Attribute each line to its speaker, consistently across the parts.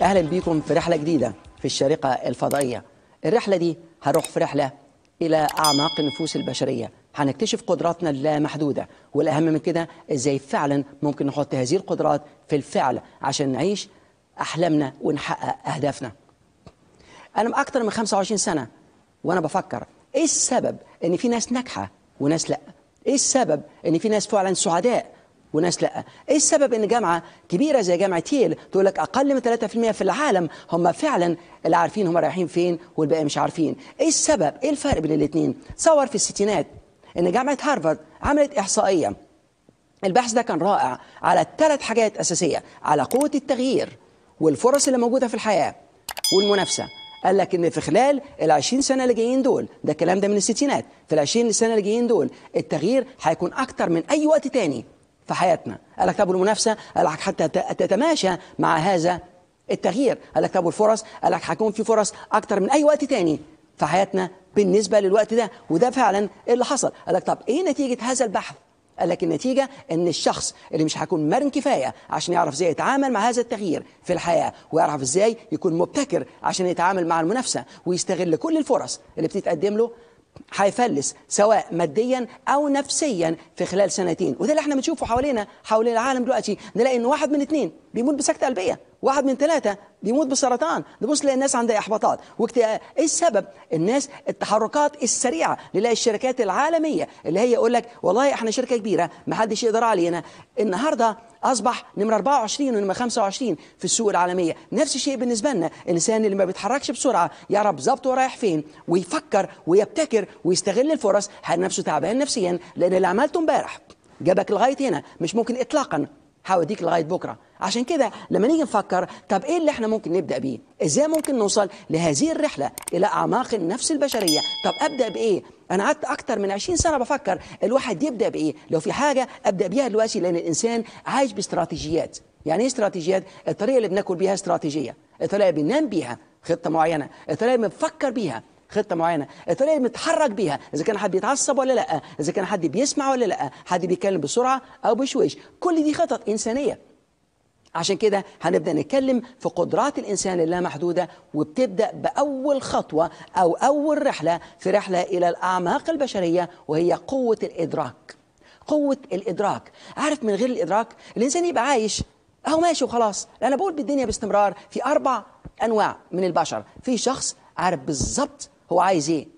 Speaker 1: اهلا بيكم في رحله جديده في الشارقه الفضائيه الرحله دي هنروح في رحله الى اعماق النفوس البشريه هنكتشف قدراتنا اللامحدوده والاهم من كده ازاي فعلا ممكن نحط هذه القدرات في الفعل عشان نعيش احلامنا ونحقق اهدافنا انا من اكتر من 25 سنه وانا بفكر ايه السبب ان في ناس ناجحه وناس لا ايه السبب ان في ناس فعلا سعداء وناس لا ايه السبب ان جامعه كبيره زي جامعه تيل تقول لك اقل من 3% في العالم هم فعلا اللي عارفين هم رايحين فين والباقي مش عارفين ايه السبب ايه الفرق بين الاثنين تصور في الستينات ان جامعه هارفارد عملت احصائيه البحث ده كان رائع على ثلاث حاجات اساسيه على قوه التغيير والفرص اللي موجوده في الحياه والمنافسه قال لك ان في خلال ال 20 سنه اللي جايين دول ده الكلام ده من الستينات في ال 20 سنه اللي جايين دول التغيير هيكون اكتر من اي وقت تاني في حياتنا قال لك طب المنافسة قال لك حتى تتماشى مع هذا التغيير قال لك طب والفرص قال لك في فرص أكتر من أي وقت تاني في حياتنا بالنسبة للوقت ده وده فعلا اللي حصل قال لك طب إيه نتيجة هذا البحث قال لك النتيجة ان الشخص اللي مش هيكون مرن كفاية عشان يعرف ازاي يتعامل مع هذا التغيير في الحياة ويعرف ازاي يكون مبتكر عشان يتعامل مع المنافسة ويستغل كل الفرص اللي بتتقدم له هيفلس سواء ماديا او نفسيا في خلال سنتين وده اللي احنا بنشوفه حوالينا حوالين العالم دلوقتي نلاقي ان واحد من اثنين بيموت بسكته قلبيه واحد من ثلاثة بيموت بالسرطان نبص تلاقي الناس عندها احباطات واكتئاب ايه السبب الناس التحركات السريعه نلاقي الشركات العالميه اللي هي يقول لك والله احنا شركه كبيره ما حدش يقدر علينا النهارده اصبح نمره 24 ونمره 25 في السوق العالميه نفس الشيء بالنسبه لنا الانسان اللي ما بيتحركش بسرعه يعرف بالظبط هو رايح فين ويفكر ويبتكر ويستغل الفرص حال نفسه تعبان نفسيا لان اللي عملته امبارح جابك لغايه هنا مش ممكن اطلاقا هوديك لغايه بكره عشان كده لما نيجي نفكر طب ايه اللي احنا ممكن نبدا بيه ازاي ممكن نوصل لهذه الرحله الى اعماق النفس البشريه طب ابدا بايه انا قعدت اكتر من 20 سنه بفكر الواحد يبدا بايه لو في حاجه ابدا بيها دلوقتي لان الانسان عايش باستراتيجيات يعني ايه استراتيجيات الطريقه اللي بناكل بيها استراتيجيه الطريقه اللي بننام بيها خطه معينه الطريقه اللي بنفكر بيها خطه معينه الطريقه اللي بنتحرك بيها اذا كان حد بيتعصب ولا لا اذا كان حد بيسمع ولا لا حد بيتكلم بسرعه او بشويش كل دي خطط انسانيه عشان كده هنبدأ نتكلم في قدرات الإنسان اللامحدودة وبتبدأ بأول خطوة أو أول رحلة في رحلة إلى الأعماق البشرية وهي قوة الإدراك قوة الإدراك عارف من غير الإدراك الإنسان يبقى عايش أهو ماشي وخلاص أنا بقول بالدنيا باستمرار في أربع أنواع من البشر في شخص عارف بالظبط هو عايز إيه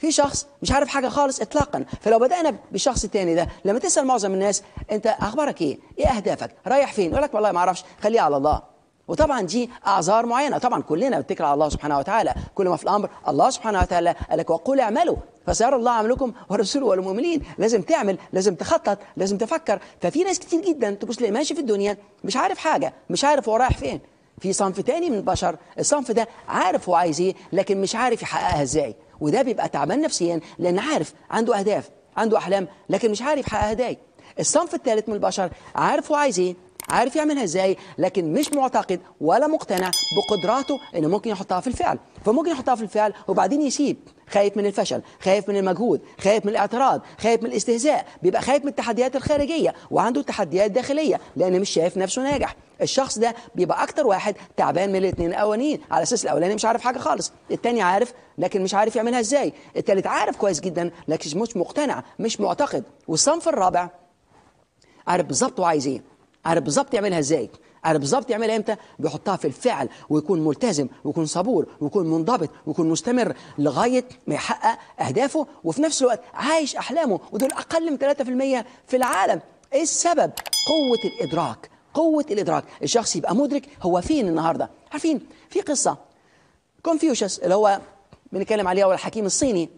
Speaker 1: في شخص مش عارف حاجة خالص إطلاقا فلو بدأنا بالشخص تاني ده لما تسأل معظم الناس أنت أخبارك إيه؟ إيه أهدافك؟ رايح فين؟ يقول لك والله ما أعرفش خليها على الله وطبعا دي اعذار معينه طبعا كلنا بنتكل على الله سبحانه وتعالى كل ما في الامر الله سبحانه وتعالى قال لك وقول اعملوا فسيرى الله عملكم ورسوله والمؤمنين لازم تعمل لازم تخطط لازم تفكر ففي ناس كتير جدا تبص ماشي في الدنيا مش عارف حاجه مش عارف هو رايح فين في صنف تاني من البشر الصنف ده عارف هو عايز ايه لكن مش عارف يحققها ازاي وده بيبقى تعبان نفسيا لأن عارف عنده أهداف عنده أحلام لكن مش عارف يحققها ازاي الصنف الثالث من البشر عارف هو عايز ايه عارف يعملها ازاي لكن مش معتقد ولا مقتنع بقدراته انه ممكن يحطها في الفعل فممكن يحطها في الفعل وبعدين يسيب خايف من الفشل خايف من المجهود خايف من الاعتراض خايف من الاستهزاء بيبقى خايف من التحديات الخارجيه وعنده تحديات داخليه لان مش شايف نفسه ناجح الشخص ده بيبقى اكتر واحد تعبان من الاثنين الاولانيين على اساس الاولاني مش عارف حاجه خالص الثاني عارف لكن مش عارف يعملها ازاي الثالث عارف كويس جدا لكن مش مقتنع مش معتقد والصنف الرابع عارف بالظبط هو عايز ايه عارف بالظبط يعملها ازاي عارف بالظبط يعملها امتى بيحطها في الفعل ويكون ملتزم ويكون صبور ويكون منضبط ويكون مستمر لغايه ما يحقق اهدافه وفي نفس الوقت عايش احلامه ودول اقل من 3% في العالم ايه السبب قوه الادراك قوه الادراك الشخص يبقى مدرك هو فين النهارده عارفين في قصه كونفوشيوس اللي هو بنتكلم عليه هو الحكيم الصيني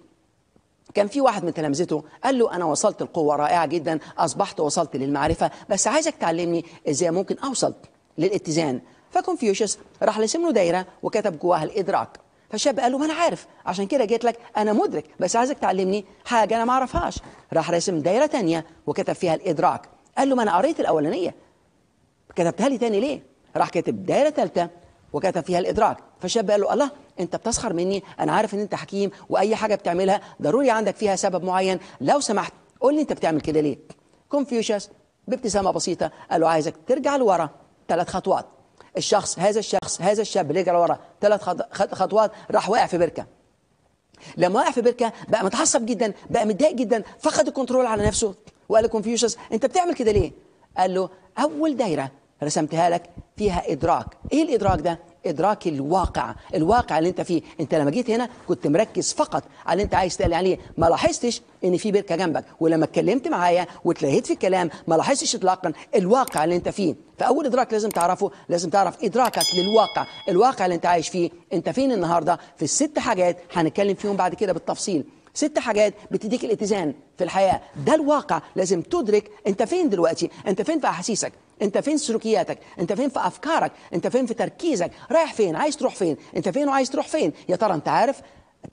Speaker 1: كان في واحد من تلامذته قال له انا وصلت لقوه رائعه جدا اصبحت وصلت للمعرفه بس عايزك تعلمني ازاي ممكن اوصل للاتزان فكونفوشيوس راح لسمنه له دايره وكتب جواها الادراك فالشاب قال له ما انا عارف عشان كده جيت لك انا مدرك بس عايزك تعلمني حاجه انا ما اعرفهاش راح رسم دايره ثانيه وكتب فيها الادراك قال له ما انا قريت الاولانيه كتبتها لي ثاني ليه راح كاتب دايره ثالثه وكتب فيها الادراك فالشاب قال له الله انت بتسخر مني انا عارف ان انت حكيم واي حاجه بتعملها ضروري عندك فيها سبب معين لو سمحت قول لي انت بتعمل كده ليه كونفوشيوس بابتسامه بسيطه قال له عايزك ترجع لورا ثلاث خطوات الشخص هذا الشخص هذا الشاب اللي رجع لورا ثلاث خطوات راح واقع في بركه لما وقع في بركه بقى متعصب جدا بقى متضايق جدا فقد الكنترول على نفسه وقال لكونفيوشس انت بتعمل كده ليه قال له اول دايره رسمتها لك فيها إدراك إيه الإدراك ده؟ إدراك الواقع الواقع اللي أنت فيه أنت لما جيت هنا كنت مركز فقط على اللي أنت عايز تقلي عليه ما لاحظتش إن في بركة جنبك ولما اتكلمت معايا وتلهيت في الكلام ما لاحظتش إطلاقا الواقع اللي أنت فيه فأول إدراك لازم تعرفه لازم تعرف إدراكك للواقع الواقع اللي أنت عايش فيه أنت فين النهاردة في الست حاجات هنتكلم فيهم بعد كده بالتفصيل ست حاجات بتديك الاتزان في الحياة ده الواقع لازم تدرك أنت فين دلوقتي أنت فين في أحاسيسك انت فين سلوكياتك انت فين في افكارك انت فين في تركيزك رايح فين عايز تروح فين انت فين وعايز تروح فين يا ترى انت عارف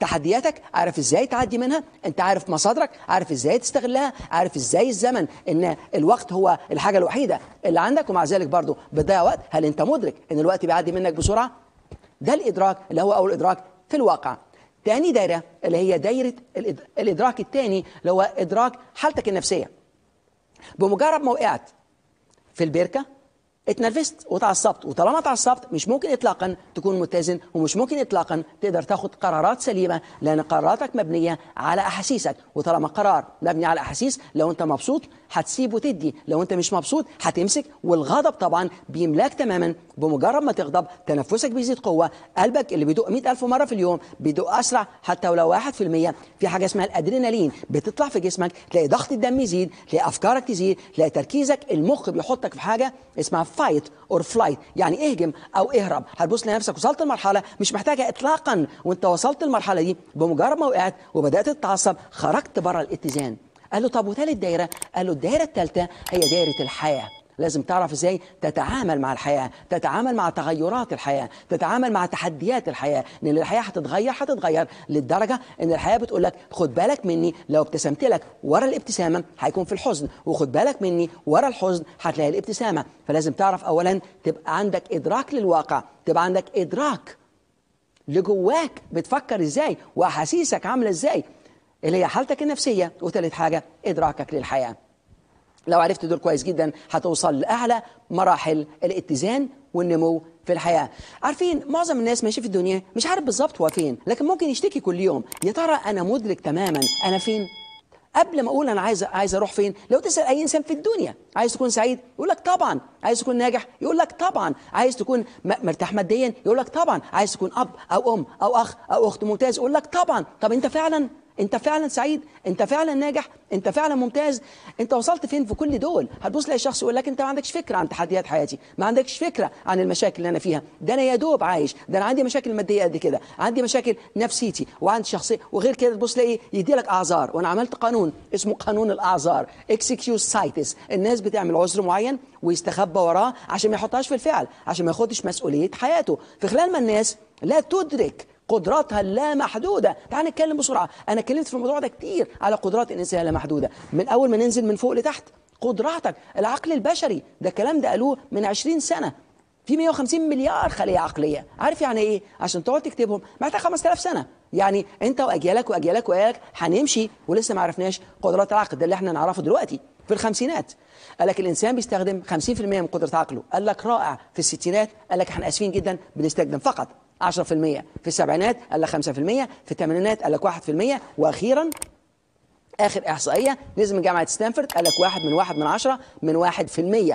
Speaker 1: تحدياتك عارف ازاي تعدي منها انت عارف مصادرك عارف ازاي تستغلها عارف ازاي الزمن ان الوقت هو الحاجه الوحيده اللي عندك ومع ذلك برضه بتضيع وقت هل انت مدرك ان الوقت بيعدي منك بسرعه ده الادراك اللي هو اول ادراك في الواقع تاني دايره اللي هي دايره الادراك الثاني اللي هو ادراك حالتك النفسيه بمجرد ما وقعت في البركة اتنرفزت وتعصبت وطالما اتعصبت مش ممكن اطلاقا تكون متزن ومش ممكن اطلاقا تقدر تاخد قرارات سليمه لان قراراتك مبنيه على احاسيسك وطالما قرار مبني على احاسيس لو انت مبسوط هتسيبه تدي لو انت مش مبسوط هتمسك والغضب طبعا بيملاك تماما بمجرد ما تغضب تنفسك بيزيد قوه قلبك اللي بيدق 100000 مره في اليوم بيدق اسرع حتى ولو 1% في حاجه اسمها الادرينالين بتطلع في جسمك تلاقي ضغط الدم يزيد تلاقي افكارك تزيد تلاقي تركيزك المخ بيحطك في حاجه اسمها فايت اور فلايت يعني اهجم او اهرب هتبص لنفسك وصلت لمرحله مش محتاجه اطلاقا وانت وصلت المرحله دي بمجرد ما وقعت وبدات تتعصب خرجت بره الاتزان قال له طب وثالث دايره قال له الدايره الثالثه هي دايره الحياه لازم تعرف ازاي تتعامل مع الحياه تتعامل مع تغيرات الحياه تتعامل مع تحديات الحياه لان الحياه هتتغير هتتغير للدرجه ان الحياه بتقول لك خد بالك مني لو ابتسمت لك ورا الابتسامه هيكون في الحزن وخد بالك مني ورا الحزن هتلاقي الابتسامه فلازم تعرف اولا تبقى عندك ادراك للواقع تبقى عندك ادراك لجواك بتفكر ازاي واحاسيسك عامله ازاي اللي هي حالتك النفسية وثالث حاجة إدراكك للحياة لو عرفت دول كويس جدا هتوصل لأعلى مراحل الاتزان والنمو في الحياة عارفين معظم الناس ماشي في الدنيا مش عارف بالظبط هو فين لكن ممكن يشتكي كل يوم يا ترى أنا مدرك تماما أنا فين قبل ما اقول انا عايز عايز اروح فين لو تسال اي انسان في الدنيا عايز تكون سعيد يقول لك طبعا عايز تكون ناجح يقول لك طبعا عايز تكون مرتاح ماديا يقول لك طبعا عايز تكون اب او ام او اخ او اخت ممتاز يقول لك طبعا طب انت فعلا انت فعلا سعيد انت فعلا ناجح انت فعلا ممتاز انت وصلت فين في كل دول هتبص لاي شخص يقول لك انت ما عندكش فكره عن تحديات حياتي ما عندكش فكره عن المشاكل اللي انا فيها ده انا يا دوب عايش ده انا عندي مشاكل ماديه قد كده عندي مشاكل نفسيتي وعندي شخصيه وغير كده تبص تلاقي يدي لك اعذار وانا عملت قانون اسمه قانون الاعذار اكسكيوز سايتس الناس بتعمل عذر معين ويستخبى وراه عشان ما يحطهاش في الفعل عشان ما ياخدش مسؤوليه حياته في خلال ما الناس لا تدرك قدراتها اللامحدودة تعال نتكلم بسرعة أنا اتكلمت في الموضوع ده كتير على قدرات الإنسان اللامحدودة من أول ما ننزل من فوق لتحت قدراتك العقل البشري ده الكلام ده قالوه من 20 سنة في 150 مليار خلية عقلية عارف يعني إيه عشان تقعد تكتبهم محتاج 5000 سنة يعني أنت وأجيالك وأجيالك وأجيالك هنمشي ولسه ما عرفناش قدرات العقل ده اللي احنا نعرفه دلوقتي في الخمسينات قال لك الانسان بيستخدم 50% من قدره عقله قال لك رائع في الستينات قال لك احنا اسفين جدا بنستخدم فقط 10% في السبعينات قال لك 5% في الثمانينات قال لك 1% واخيرا اخر احصائيه نزل من جامعه ستانفورد قال لك واحد من واحد من عشرة من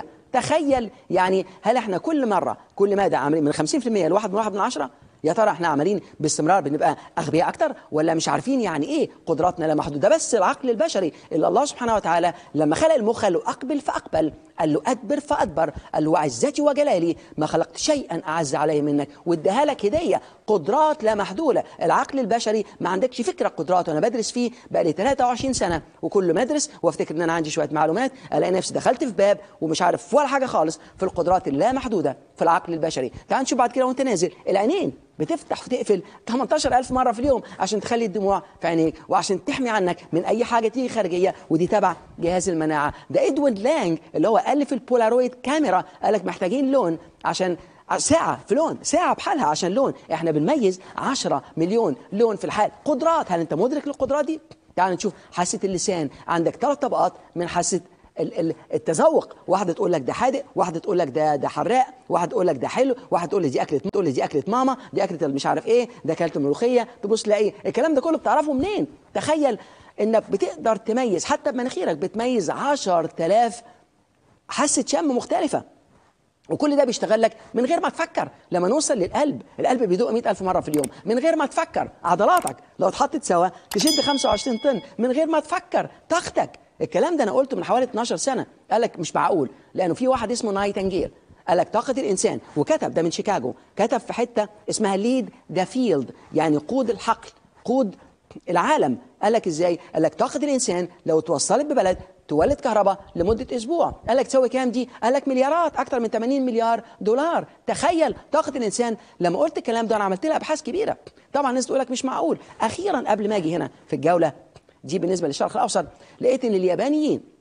Speaker 1: 1% تخيل يعني هل احنا كل مره كل ماده عاملين من 50% لواحد من واحد من عشرة يا ترى احنا عمالين باستمرار بنبقى اغبياء اكتر ولا مش عارفين يعني ايه قدراتنا لا محدوده بس العقل البشري اللي الله سبحانه وتعالى لما خلق المخ قال له اقبل فاقبل قال له ادبر فادبر قال له عزتي وجلالي ما خلقت شيئا اعز عليه منك واديها لك هديه قدرات لا محدوده العقل البشري ما عندكش فكره قدراته انا بدرس فيه بقى لي 23 سنه وكل ما ادرس وافتكر ان انا عندي شويه معلومات الاقي نفسي دخلت في باب ومش عارف ولا حاجه خالص في القدرات اللا محدوده في العقل البشري تعال نشوف بعد كده وانت نازل العينين بتفتح وتقفل 18000 مره في اليوم عشان تخلي الدموع في عينيك وعشان تحمي عنك من اي حاجه تيجي خارجيه ودي تبع جهاز المناعه ده ادوين لانج اللي هو الف البولارويد كاميرا قالك محتاجين لون عشان ساعة في لون ساعة بحالها عشان لون احنا بنميز 10 مليون لون في الحال قدرات هل انت مدرك للقدرات دي؟ تعال نشوف حاسة اللسان عندك ثلاث طبقات من حاسة التذوق واحده تقول لك ده حادق واحده تقول لك ده ده حراق واحده تقول لك ده حلو واحده تقول لي دي اكله تقول لي دي اكله ماما دي اكله مش عارف ايه ده اكلته ملوخيه تبص تلاقي الكلام ده كله بتعرفه منين تخيل انك بتقدر تميز حتى بمناخيرك بتميز 10000 حاسه شم مختلفه وكل ده بيشتغل لك من غير ما تفكر لما نوصل للقلب القلب بيدق 100000 مره في اليوم من غير ما تفكر عضلاتك لو اتحطت سوا تشد 25 طن من غير ما تفكر طاقتك الكلام ده انا قلته من حوالي 12 سنه قال لك مش معقول لانه في واحد اسمه نايتنجيل قال لك طاقه الانسان وكتب ده من شيكاغو كتب في حته اسمها ليد ذا فيلد يعني قود الحقل قود العالم قال لك ازاي قال لك طاقه الانسان لو اتوصلت ببلد تولد كهرباء لمدة أسبوع قال لك تسوي كام دي؟ قال لك مليارات أكثر من 80 مليار دولار تخيل طاقة الإنسان لما قلت الكلام ده أنا عملت لها أبحاث كبيرة طبعا الناس تقول لك مش معقول أخيرا قبل ما أجي هنا في الجولة دي بالنسبة للشرق الأوسط لقيت إن اليابانيين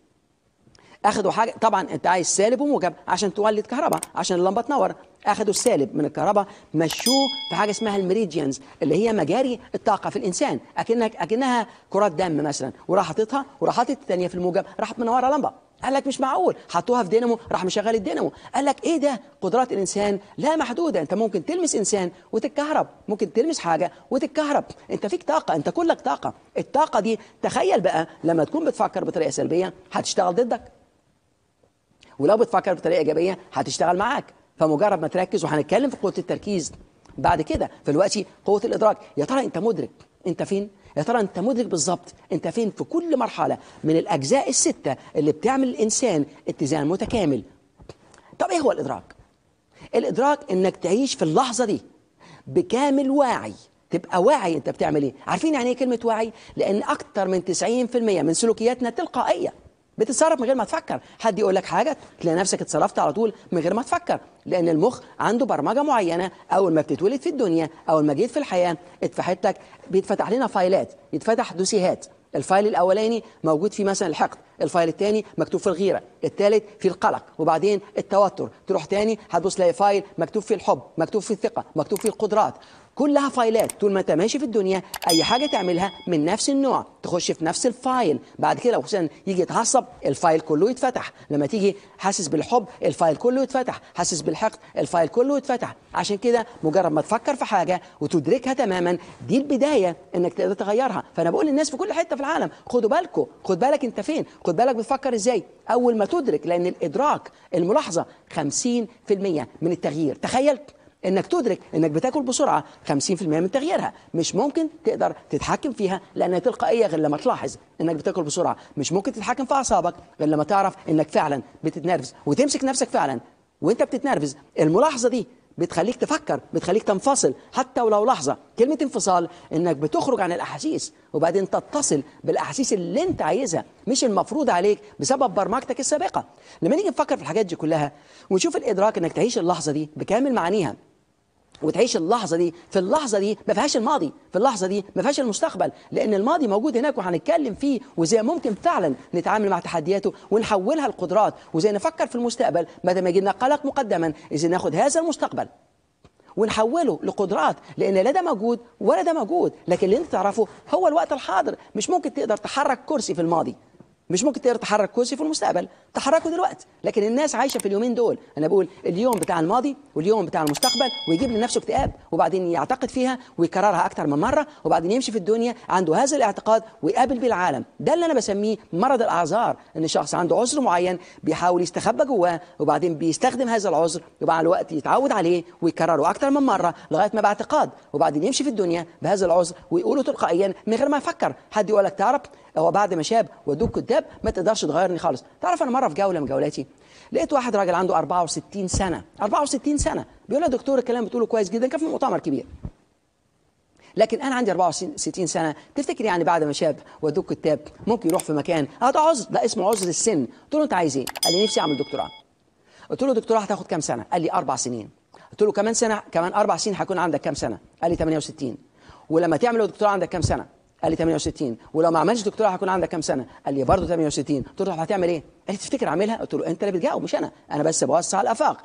Speaker 1: اخدوا حاجه طبعا انت عايز سالب وموجب عشان تولد كهرباء عشان اللمبه تنور اخدوا السالب من الكهرباء مشوه في حاجه اسمها الميريديانز اللي هي مجاري الطاقه في الانسان اكنك اكنها كرات دم مثلا وراح حاططها وراح حاطط الثانيه في الموجب راحت منوره لمبه قال لك مش معقول حطوها في دينامو راح مشغل الدينامو قال لك ايه ده قدرات الانسان لا محدوده انت ممكن تلمس انسان وتتكهرب ممكن تلمس حاجه وتتكهرب انت فيك طاقه انت كلك طاقه الطاقه دي تخيل بقى لما تكون بتفكر بطريقه سلبيه هتشتغل ضدك ولو بتفكر بطريقه ايجابيه هتشتغل معاك فمجرد ما تركز وهنتكلم في قوه التركيز بعد كده فدلوقتي قوه الادراك يا ترى انت مدرك انت فين يا ترى انت مدرك بالظبط انت فين في كل مرحله من الاجزاء السته اللي بتعمل الانسان اتزان متكامل طب ايه هو الادراك الادراك انك تعيش في اللحظه دي بكامل وعي تبقى واعي انت بتعمل ايه عارفين يعني ايه كلمه واعي لان اكتر من 90% من سلوكياتنا تلقائيه بتتصرف من غير ما تفكر حد يقول لك حاجه تلاقي نفسك اتصرفت على طول من غير ما تفكر لان المخ عنده برمجه معينه اول ما بتتولد في الدنيا اول ما جيت في الحياه اتفتح لك بيتفتح لنا فايلات يتفتح دوسيهات الفايل الاولاني موجود فيه مثلا الحقد الفايل الثاني مكتوب في الغيره الثالث في القلق وبعدين التوتر تروح تاني هتبص تلاقي فايل مكتوب فيه الحب مكتوب فيه الثقه مكتوب فيه القدرات كلها فايلات طول ما انت ماشي في الدنيا اي حاجه تعملها من نفس النوع تخش في نفس الفايل بعد كده لو يجي يتعصب الفايل كله يتفتح لما تيجي حاسس بالحب الفايل كله يتفتح حاسس بالحقد الفايل كله يتفتح عشان كده مجرد ما تفكر في حاجه وتدركها تماما دي البدايه انك تقدر تغيرها فانا بقول للناس في كل حته في العالم خدوا بالكم خد بالك انت فين خد بالك بتفكر ازاي اول ما تدرك لان الادراك الملاحظه 50% من التغيير تخيل انك تدرك انك بتاكل بسرعه 50% من تغييرها مش ممكن تقدر تتحكم فيها لانها تلقائيه غير لما تلاحظ انك بتاكل بسرعه مش ممكن تتحكم في اعصابك غير لما تعرف انك فعلا بتتنرفز وتمسك نفسك فعلا وانت بتتنرفز الملاحظه دي بتخليك تفكر بتخليك تنفصل حتى ولو لحظه كلمه انفصال انك بتخرج عن الاحاسيس وبعدين تتصل بالاحاسيس اللي انت عايزها مش المفروض عليك بسبب برمجتك السابقه لما نيجي نفكر في الحاجات دي كلها ونشوف الادراك انك تعيش اللحظه دي بكامل معانيها وتعيش اللحظة دي في اللحظة دي ما فيهاش الماضي في اللحظة دي ما فيهاش المستقبل لأن الماضي موجود هناك وهنتكلم فيه وإزاي ممكن فعلا نتعامل مع تحدياته ونحولها لقدرات وإزاي نفكر في المستقبل بدل ما يجينا قلق مقدما إزاي ناخد هذا المستقبل ونحوله لقدرات لان لا ده موجود ولا ده موجود لكن اللي انت تعرفه هو الوقت الحاضر مش ممكن تقدر تحرك كرسي في الماضي مش ممكن تقدر تحرك كرسي في المستقبل تحركه دلوقتي لكن الناس عايشه في اليومين دول انا بقول اليوم بتاع الماضي واليوم بتاع المستقبل ويجيب لنفسه اكتئاب وبعدين يعتقد فيها ويكررها اكتر من مره وبعدين يمشي في الدنيا عنده هذا الاعتقاد ويقابل بيه العالم ده اللي انا بسميه مرض الاعذار ان شخص عنده عذر معين بيحاول يستخبى جواه وبعدين بيستخدم هذا العذر وبعد الوقت يتعود عليه ويكرره اكتر من مره لغايه ما باعتقاد وبعدين يمشي في الدنيا بهذا العذر ويقوله تلقائيا من غير ما يفكر حد يقول لك تعرف هو بعد ما شاب ودوك كتاب ما تقدرش تغيرني خالص تعرف انا مره في جوله من جولاتي لقيت واحد راجل عنده 64 سنه 64 سنه بيقول له دكتور الكلام بتقوله كويس جدا كان في مؤتمر كبير لكن انا عندي 64 سنه تفتكر يعني بعد ما شاب ودوك كتاب ممكن يروح في مكان اه ده عذر ده اسمه عذر السن قلت له انت عايز ايه قال لي نفسي اعمل دكتوراه قلت له دكتوراه هتاخد كام سنه قال لي اربع سنين قلت له كمان سنه كمان اربع سنين هيكون عندك كام سنه قال لي 68 ولما تعمل دكتوراه عندك كام سنه قال لي 68 ولو ما عملش دكتوراه هكون عندك كام سنه قال لي برضه 68 قلت له هتعمل ايه قال لي تفتكر اعملها قلت له انت اللي بتجاوب مش انا انا بس بوسع الافاق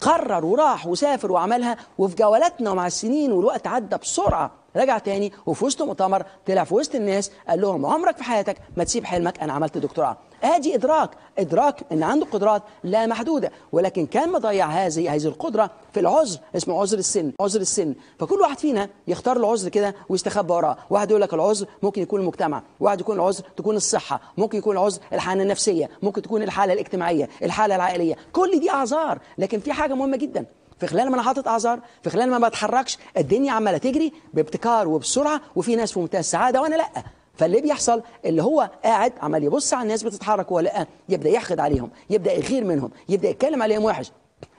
Speaker 1: قرر وراح وسافر وعملها وفي جولاتنا ومع السنين والوقت عدى بسرعه رجع تاني وفي وسط مؤتمر طلع في وسط الناس قال لهم عمرك في حياتك ما تسيب حلمك انا عملت دكتوراه ادي ادراك ادراك ان عنده قدرات لا محدوده ولكن كان مضيع هذه هذه القدره في العذر اسمه عذر السن عذر السن فكل واحد فينا يختار العذر كده ويستخبى وراه واحد يقول لك العذر ممكن يكون المجتمع واحد يكون العذر تكون الصحه ممكن يكون العذر الحاله النفسيه ممكن تكون الحاله الاجتماعيه الحاله العائليه كل دي اعذار لكن في حاجه مهمه جدا في خلال ما انا حاطط اعذار في خلال ما بتحركش الدنيا عماله تجري بابتكار وبسرعه وفي ناس في منتهى السعاده وانا لا فاللي بيحصل اللي هو قاعد عمال يبص على الناس بتتحرك ولا لا يبدا يحقد عليهم يبدا يغير منهم يبدا يتكلم عليهم وحش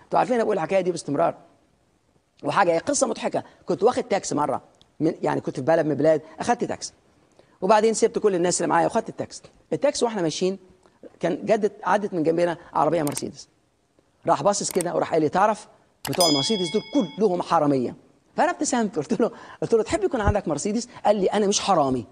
Speaker 1: انتوا عارفين انا بقول الحكايه دي باستمرار وحاجه هي قصه مضحكه كنت واخد تاكس مره من يعني كنت في بلد من بلاد اخدت تاكس وبعدين سبت كل الناس اللي معايا واخدت التاكس التاكس واحنا ماشيين كان جدت عدت من جنبنا عربيه مرسيدس راح باصص كده وراح قال لي تعرف بتوع المرسيدس دول كلهم حراميه فانا ابتسمت قلت له قلت له تحب يكون عندك مرسيدس قال لي انا مش حرامي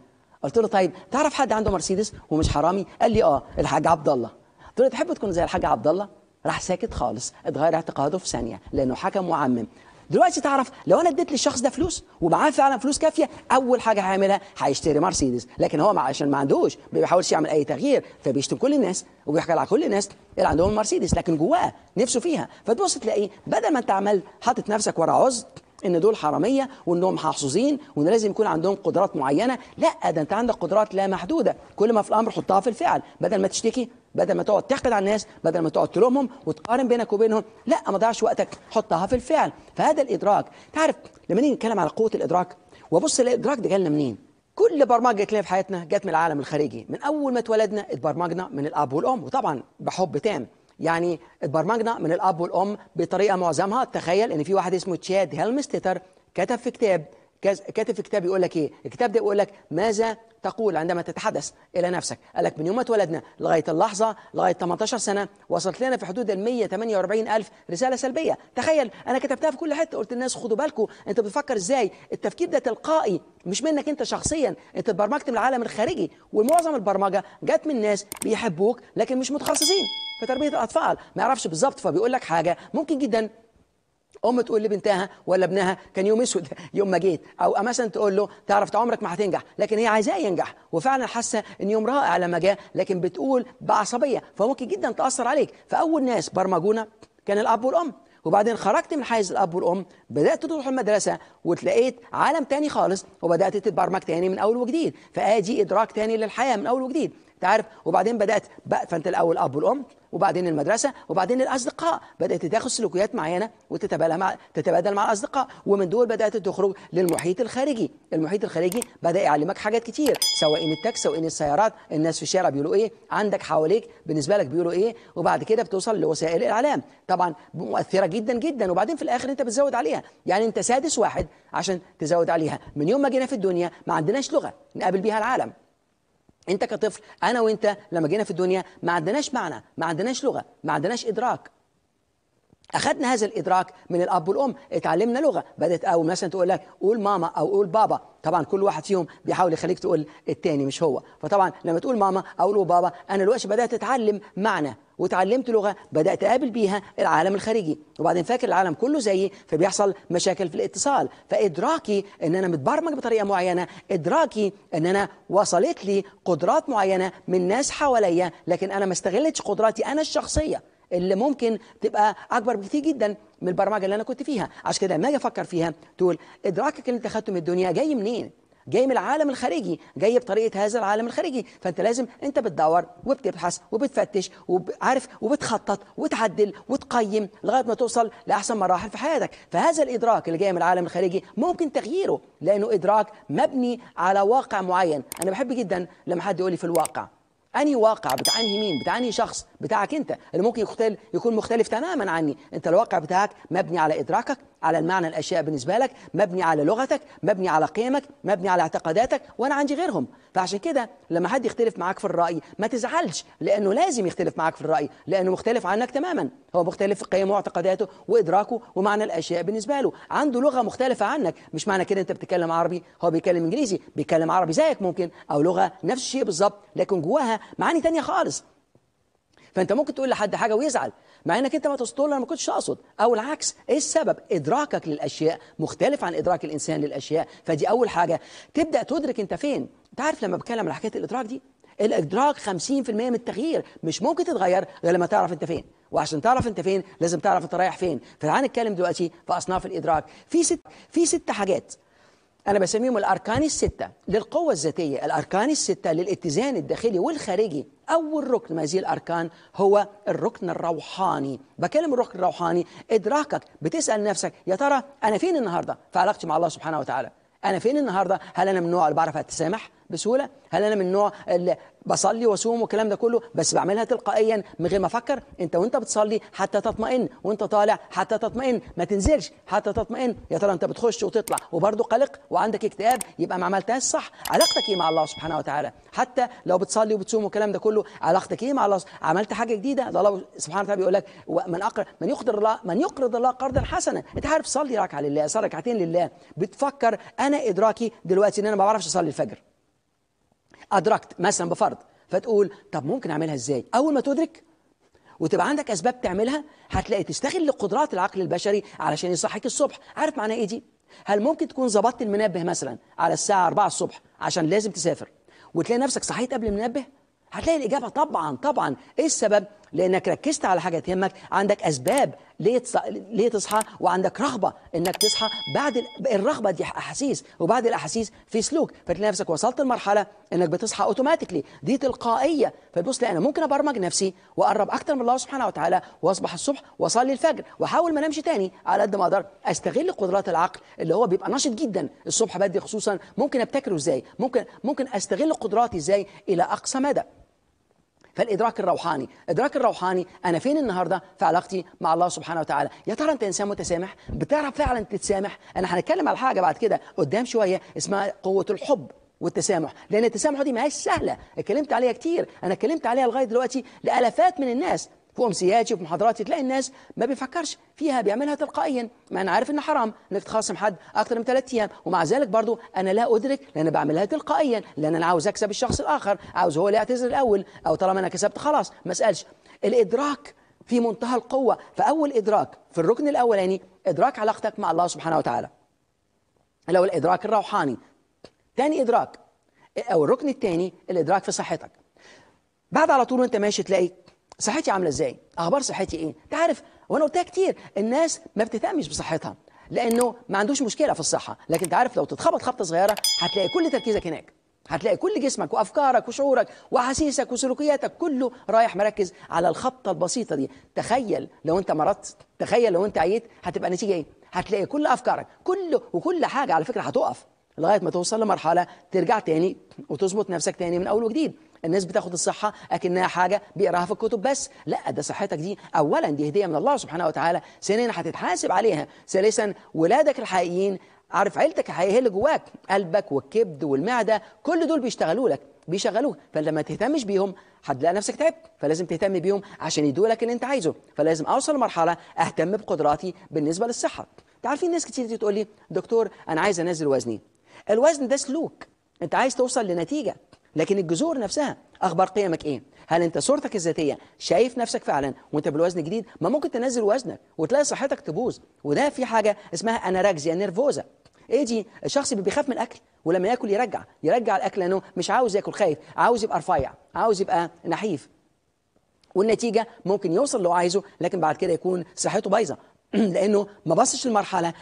Speaker 1: قلت له طيب تعرف حد عنده مرسيدس ومش حرامي قال لي اه الحاج عبد الله قلت له تحب تكون زي الحاج عبد الله راح ساكت خالص اتغير اعتقاده في ثانيه لانه حكم معمم دلوقتي تعرف لو انا اديت للشخص ده فلوس ومعاه فعلا فلوس كافيه اول حاجه هيعملها هيشتري مرسيدس لكن هو عشان ما عندوش ما بيحاولش يعمل اي تغيير فبيشتم كل الناس وبيحكي على كل الناس اللي عندهم مرسيدس لكن جواها نفسه فيها فتبص تلاقيه بدل ما انت عمال حاطط نفسك ورا عزت ان دول حراميه وانهم محظوظين وان لازم يكون عندهم قدرات معينه لا ده انت عندك قدرات لا محدوده كل ما في الامر حطها في الفعل بدل ما تشتكي بدل ما تقعد تحقد على الناس بدل ما تقعد تلومهم وتقارن بينك وبينهم لا ما ضيعش وقتك حطها في الفعل فهذا الادراك تعرف لما نيجي نتكلم على قوه الادراك وبص الادراك ده جالنا منين كل برمجه جت لنا في حياتنا جت من العالم الخارجي من اول ما اتولدنا اتبرمجنا من الاب والام وطبعا بحب تام يعني اتبرمجنا من الاب والام بطريقه معظمها تخيل ان في واحد اسمه تشاد هيلمستيتر كتب في كتاب كتب في كتاب يقول لك ايه الكتاب ده يقول لك ماذا تقول عندما تتحدث إلى نفسك قال لك من يوم ما اتولدنا لغاية اللحظة لغاية 18 سنة وصلت لنا في حدود ال 148 ألف رسالة سلبية تخيل أنا كتبتها في كل حتة قلت للناس خدوا بالكم أنت بتفكر إزاي التفكير ده تلقائي مش منك أنت شخصيا أنت اتبرمجت من العالم الخارجي ومعظم البرمجة جت من ناس بيحبوك لكن مش متخصصين في تربية الأطفال ما يعرفش بالظبط فبيقول لك حاجة ممكن جدا ام تقول لبنتها ولا ابنها كان يوم اسود يوم ما جيت او مثلا تقول له تعرف عمرك ما هتنجح لكن هي عايزاه ينجح وفعلا حاسه ان يوم رائع لما جاء لكن بتقول بعصبيه فممكن جدا تاثر عليك فاول ناس برمجونا كان الاب والام وبعدين خرجت من حيز الاب والام بدات تروح المدرسه وتلاقيت عالم تاني خالص وبدات تتبرمج تاني من اول وجديد فادي ادراك تاني للحياه من اول وجديد انت عارف وبعدين بدات بقى فانت الاول اب والام وبعدين المدرسه وبعدين الاصدقاء بدات تاخد سلوكيات معينه وتتبادل مع تتبادل مع الاصدقاء ومن دول بدات تخرج للمحيط الخارجي المحيط الخارجي بدا يعلمك حاجات كتير سواء التاكس سواء السيارات الناس في الشارع بيقولوا ايه عندك حواليك بالنسبه لك بيقولوا ايه وبعد كده بتوصل لوسائل الاعلام طبعا مؤثره جدا جدا وبعدين في الاخر انت بتزود عليها يعني انت سادس واحد عشان تزود عليها من يوم ما جينا في الدنيا ما عندناش لغه نقابل بيها العالم انت كطفل انا وانت لما جينا في الدنيا ما عندناش معنى ما عندناش لغه ما عندناش ادراك اخذنا هذا الادراك من الاب والام اتعلمنا لغه بدات او مثلا تقول لك قول ماما او قول بابا طبعا كل واحد فيهم بيحاول يخليك تقول التاني مش هو فطبعا لما تقول ماما او تقول بابا انا دلوقتي بدات اتعلم معنى وتعلمت لغه بدات اقابل بيها العالم الخارجي وبعدين فاكر العالم كله زيي فبيحصل مشاكل في الاتصال فادراكي ان انا متبرمج بطريقه معينه ادراكي ان انا وصلت لي قدرات معينه من ناس حواليا لكن انا ما استغلتش قدراتي انا الشخصيه اللي ممكن تبقى اكبر بكثير جدا من البرمجه اللي انا كنت فيها عشان كده لما اجي افكر فيها تقول ادراكك اللي انت خدته من الدنيا جاي منين جاي من العالم الخارجي جاي بطريقه هذا العالم الخارجي فانت لازم انت بتدور وبتبحث وبتفتش وعارف وبتخطط وتعدل وتقيم لغايه ما توصل لاحسن مراحل في حياتك فهذا الادراك اللي جاي من العالم الخارجي ممكن تغييره لانه ادراك مبني على واقع معين انا بحب جدا لما حد يقول لي في الواقع انهي واقع بتعني مين بتعني شخص بتاعك انت اللي ممكن يختل يكون مختلف تماما عني انت الواقع بتاعك مبني على ادراكك على المعنى الأشياء بالنسبة لك مبني على لغتك مبني على قيمك مبني على اعتقاداتك وأنا عندي غيرهم فعشان كده لما حد يختلف معاك في الرأي ما تزعلش لأنه لازم يختلف معاك في الرأي لأنه مختلف عنك تماما هو مختلف في قيمه واعتقاداته وإدراكه ومعنى الأشياء بالنسبة له عنده لغة مختلفة عنك مش معنى كده أنت بتتكلم عربي هو بيتكلم إنجليزي بيتكلم عربي زيك ممكن أو لغة نفس الشيء بالظبط لكن جواها معاني تانية خالص فانت ممكن تقول لحد حاجه ويزعل مع انك انت ما تقول انا ما كنتش اقصد او العكس ايه السبب ادراكك للاشياء مختلف عن ادراك الانسان للاشياء فدي اول حاجه تبدا تدرك انت فين انت عارف لما بتكلم على حكايه الادراك دي الادراك 50% من التغيير مش ممكن تتغير غير لما تعرف انت فين وعشان تعرف انت فين لازم تعرف انت رايح فين فتعال نتكلم دلوقتي في اصناف الادراك في ست في ست حاجات أنا بسميهم الأركان الستة للقوة الذاتية الأركان الستة للاتزان الداخلي والخارجي أول ركن من هذه الأركان هو الركن الروحاني بكلم الركن الروحاني إدراكك بتسأل نفسك يا ترى أنا فين النهاردة في علاقتي مع الله سبحانه وتعالى أنا فين النهاردة هل أنا من النوع اللي بعرف أتسامح بسهولة هل أنا من النوع اللي بصلي واصوم والكلام ده كله بس بعملها تلقائيا من غير ما افكر انت وانت بتصلي حتى تطمئن وانت طالع حتى تطمئن ما تنزلش حتى تطمئن يا ترى انت بتخش وتطلع وبرضه قلق وعندك اكتئاب يبقى ما عملتهاش صح علاقتك ايه مع الله سبحانه وتعالى حتى لو بتصلي وبتصوم والكلام ده كله علاقتك ايه مع الله عملت حاجه جديده ده الله سبحانه وتعالى بيقول لك من اقر من يقدر الله من يقرض الله قرضا حسنا انت عارف صلي ركعه لله صلي ركعتين لله بتفكر انا ادراكي دلوقتي ان انا ما بعرفش اصلي الفجر أدركت مثلا بفرض فتقول طب ممكن أعملها إزاي أول ما تدرك وتبقى عندك أسباب تعملها هتلاقي تستغل قدرات العقل البشري علشان يصحيك الصبح عارف معناه إيه دي هل ممكن تكون ظبطت المنبه مثلا على الساعة 4 الصبح عشان لازم تسافر وتلاقي نفسك صحيت قبل المنبه هتلاقي الإجابة طبعا طبعا إيه السبب لانك ركزت على حاجه تهمك عندك اسباب ليه ليه تصحى وعندك رغبه انك تصحى بعد الرغبه دي احاسيس وبعد الاحاسيس في سلوك فتلاقي نفسك وصلت لمرحله انك بتصحى اوتوماتيكلي دي تلقائيه فتبص انا ممكن ابرمج نفسي واقرب اكتر من الله سبحانه وتعالى واصبح الصبح واصلي الفجر واحاول ما انامش تاني على قد ما اقدر استغل قدرات العقل اللي هو بيبقى نشط جدا الصبح بدري خصوصا ممكن ابتكره ازاي ممكن ممكن استغل قدراتي ازاي الى اقصى مدى فالادراك الروحاني ادراك الروحاني انا فين النهارده في علاقتي مع الله سبحانه وتعالى يا ترى انت انسان متسامح بتعرف فعلا تتسامح انا هنتكلم على حاجه بعد كده قدام شويه اسمها قوه الحب والتسامح لان التسامح دي ما هيش سهله اتكلمت عليها كتير انا اتكلمت عليها لغايه دلوقتي لالافات من الناس في امسياتي وفي محاضراتي تلاقي الناس ما بيفكرش فيها بيعملها تلقائيا ما انا عارف ان حرام انك تخاصم حد اكثر من ثلاث ايام ومع ذلك برضو انا لا ادرك لان بعملها تلقائيا لان انا عاوز اكسب الشخص الاخر عاوز هو اللي يعتذر الاول او طالما انا كسبت خلاص ما اسالش الادراك في منتهى القوه فاول ادراك في الركن الاولاني يعني ادراك علاقتك مع الله سبحانه وتعالى اللي هو الادراك الروحاني ثاني ادراك او الركن الثاني الادراك في صحتك بعد على طول وانت ماشي تلاقي صحتي عامله ازاي اخبار صحتي ايه انت عارف وانا قلتها كتير الناس ما بتهتمش بصحتها لانه ما عندوش مشكله في الصحه لكن انت عارف لو تتخبط خبطه صغيره هتلاقي كل تركيزك هناك هتلاقي كل جسمك وافكارك وشعورك واحاسيسك وسلوكياتك كله رايح مركز على الخبطه البسيطه دي تخيل لو انت مرضت تخيل لو انت عييت هتبقى نتيجه ايه هتلاقي كل افكارك كله وكل حاجه على فكره هتقف لغايه ما توصل لمرحله ترجع تاني وتظبط نفسك تاني من اول وجديد الناس بتاخد الصحة أكنها حاجة بيقراها في الكتب بس لا ده صحتك دي أولا دي هدية من الله سبحانه وتعالى ثانيا هتتحاسب عليها ثالثا ولادك الحقيقيين عارف عيلتك الحقيقية اللي جواك قلبك والكبد والمعدة كل دول بيشتغلوا لك بيشغلوه فلما ما تهتمش بيهم هتلاقي نفسك تعبت فلازم تهتم بيهم عشان يدوا لك اللي انت عايزه فلازم اوصل لمرحله اهتم بقدراتي بالنسبه للصحه انت عارفين ناس كتير تقول لي دكتور انا عايز انزل وزني الوزن ده سلوك انت عايز توصل لنتيجه لكن الجذور نفسها اخبار قيمك ايه هل انت صورتك الذاتيه شايف نفسك فعلا وانت بالوزن الجديد ما ممكن تنزل وزنك وتلاقي صحتك تبوظ وده في حاجه اسمها أناراكزيا نيرفوزا ايه دي الشخص بيخاف من الاكل ولما ياكل يرجع يرجع الاكل لانه مش عاوز ياكل خايف عاوز يبقى رفيع عاوز يبقى نحيف والنتيجه ممكن يوصل لو عايزه لكن بعد كده يكون صحته بايظه لانه ما بصش المرحله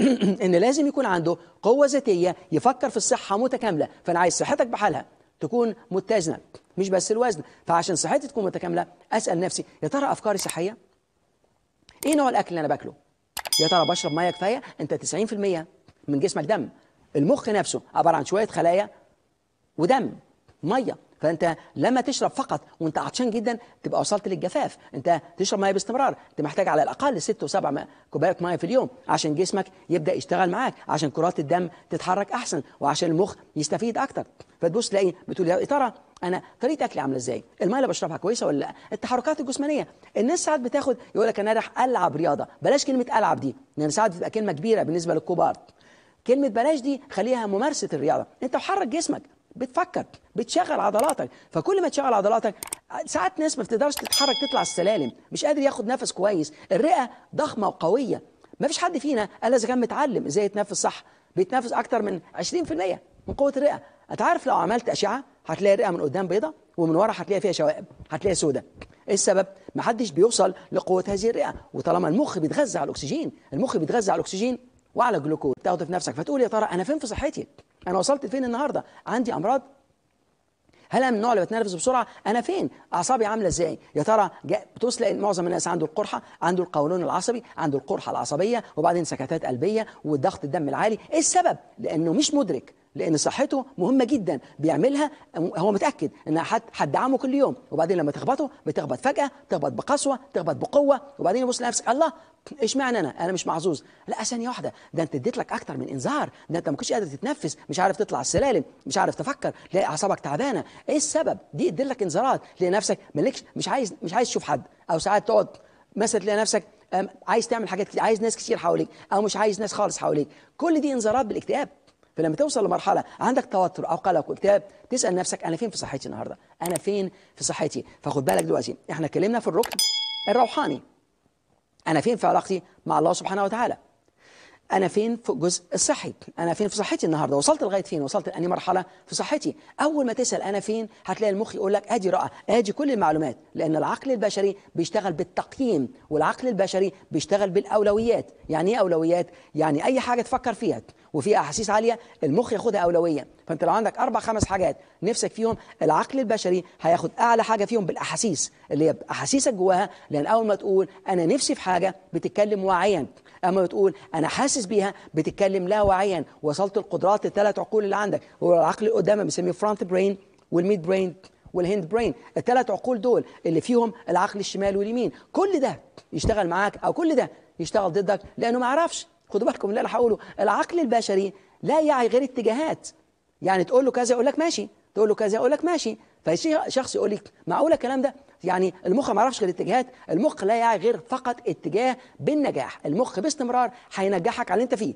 Speaker 1: ان لازم يكون عنده قوه ذاتيه يفكر في الصحه متكامله فانا عايز صحتك بحالها تكون متزنة مش بس الوزن فعشان صحتي تكون متكاملة أسأل نفسي يا ترى أفكاري صحية؟ إيه نوع الأكل اللي أنا باكله؟ يا ترى بشرب مية كفاية؟ أنت 90% من جسمك دم المخ نفسه عبارة عن شوية خلايا ودم مية فانت لما تشرب فقط وانت عطشان جدا تبقى وصلت للجفاف انت تشرب ميه باستمرار انت محتاج على الاقل 6 و7 كوبايات ميه في اليوم عشان جسمك يبدا يشتغل معاك عشان كرات الدم تتحرك احسن وعشان المخ يستفيد اكتر فتبص تلاقي بتقول يا ترى انا طريقه اكلي عامله ازاي الميه اللي بشربها كويسه ولا لا التحركات الجسمانيه الناس ساعات بتاخد يقول لك انا رايح العب رياضه بلاش كلمه العب دي لان يعني ساعات بتبقى كلمه كبيره بالنسبه للكبار كلمه بلاش دي خليها ممارسه الرياضه انت حرك جسمك بتفكر بتشغل عضلاتك فكل ما تشغل عضلاتك ساعات ناس ما بتقدرش تتحرك تطلع السلالم مش قادر ياخد نفس كويس الرئه ضخمه وقويه ما فيش حد فينا الا اذا كان متعلم ازاي يتنفس صح بيتنفس اكتر من 20% من قوه الرئه انت عارف لو عملت اشعه هتلاقي الرئه من قدام بيضه ومن ورا هتلاقي فيها شوائب هتلاقي سودة ايه السبب ما حدش بيوصل لقوه هذه الرئه وطالما المخ بيتغذى على الاكسجين المخ بيتغذى على الاكسجين وعلى الجلوكوز تاخده في نفسك فتقول يا ترى انا فين في صحتي انا وصلت فين النهارده عندي امراض هل انا من النوع اللي بتنرفز بسرعه انا فين اعصابي عامله ازاي يا ترى بتوصل ان معظم الناس عنده القرحه عنده القولون العصبي عنده القرحه العصبيه وبعدين سكتات قلبيه وضغط الدم العالي ايه السبب لانه مش مدرك لان صحته مهمه جدا بيعملها هو متاكد ان عامه كل يوم وبعدين لما تخبطه بتخبط فجاه تخبط بقسوه تخبط بقوه وبعدين يبص لنفسك الله اشمعنى انا انا مش محظوظ لا ثانيه واحده ده انت اديت لك اكتر من انذار ده انت ما كنتش قادر تتنفس مش عارف تطلع السلالم مش عارف تفكر تلاقي اعصابك تعبانه ايه السبب دي اديت لك انذارات لنفسك مالكش مش عايز مش عايز تشوف حد او ساعات تقعد مثلا تلاقي نفسك عايز تعمل حاجات كتير عايز ناس كتير حواليك او مش عايز ناس خالص حواليك كل دي انذارات بالاكتئاب فلما توصل لمرحله عندك توتر او قلق واكتئاب تسال نفسك انا فين في صحتي النهارده انا فين في صحتي فخد بالك دلوقتي احنا اتكلمنا في الركن الروحاني انا فين في علاقتي مع الله سبحانه وتعالى انا فين في الجزء الصحي انا فين في صحتي النهارده وصلت لغايه فين وصلت لاني مرحله في صحتي اول ما تسال انا فين هتلاقي المخ يقول لك ادي رأى ادي كل المعلومات لان العقل البشري بيشتغل بالتقييم والعقل البشري بيشتغل بالاولويات يعني ايه اولويات يعني اي حاجه تفكر فيها وفي احاسيس عاليه المخ ياخدها اولويه فانت لو عندك اربع خمس حاجات نفسك فيهم العقل البشري هياخد اعلى حاجه فيهم بالاحاسيس اللي هي احاسيسك جواها لان اول ما تقول انا نفسي في حاجه بتتكلم واعيا اما بتقول انا حاسس بيها بتتكلم لا واعيا وصلت القدرات الثلاث عقول اللي عندك هو العقل اللي قدامك بنسميه فرونت برين والميد برين والهند برين الثلاث عقول دول اللي فيهم العقل الشمال واليمين كل ده يشتغل معاك او كل ده يشتغل ضدك لانه ما عرفش خدوا بالكم اللي انا هقوله العقل البشري لا يعي غير اتجاهات يعني تقول له كذا يقول لك ماشي تقول له كذا يقول لك ماشي فشخص يقول لك معقوله الكلام ده يعني المخ ما يعرفش غير اتجاهات المخ لا يعي غير فقط اتجاه بالنجاح المخ باستمرار هينجحك على اللي انت فيه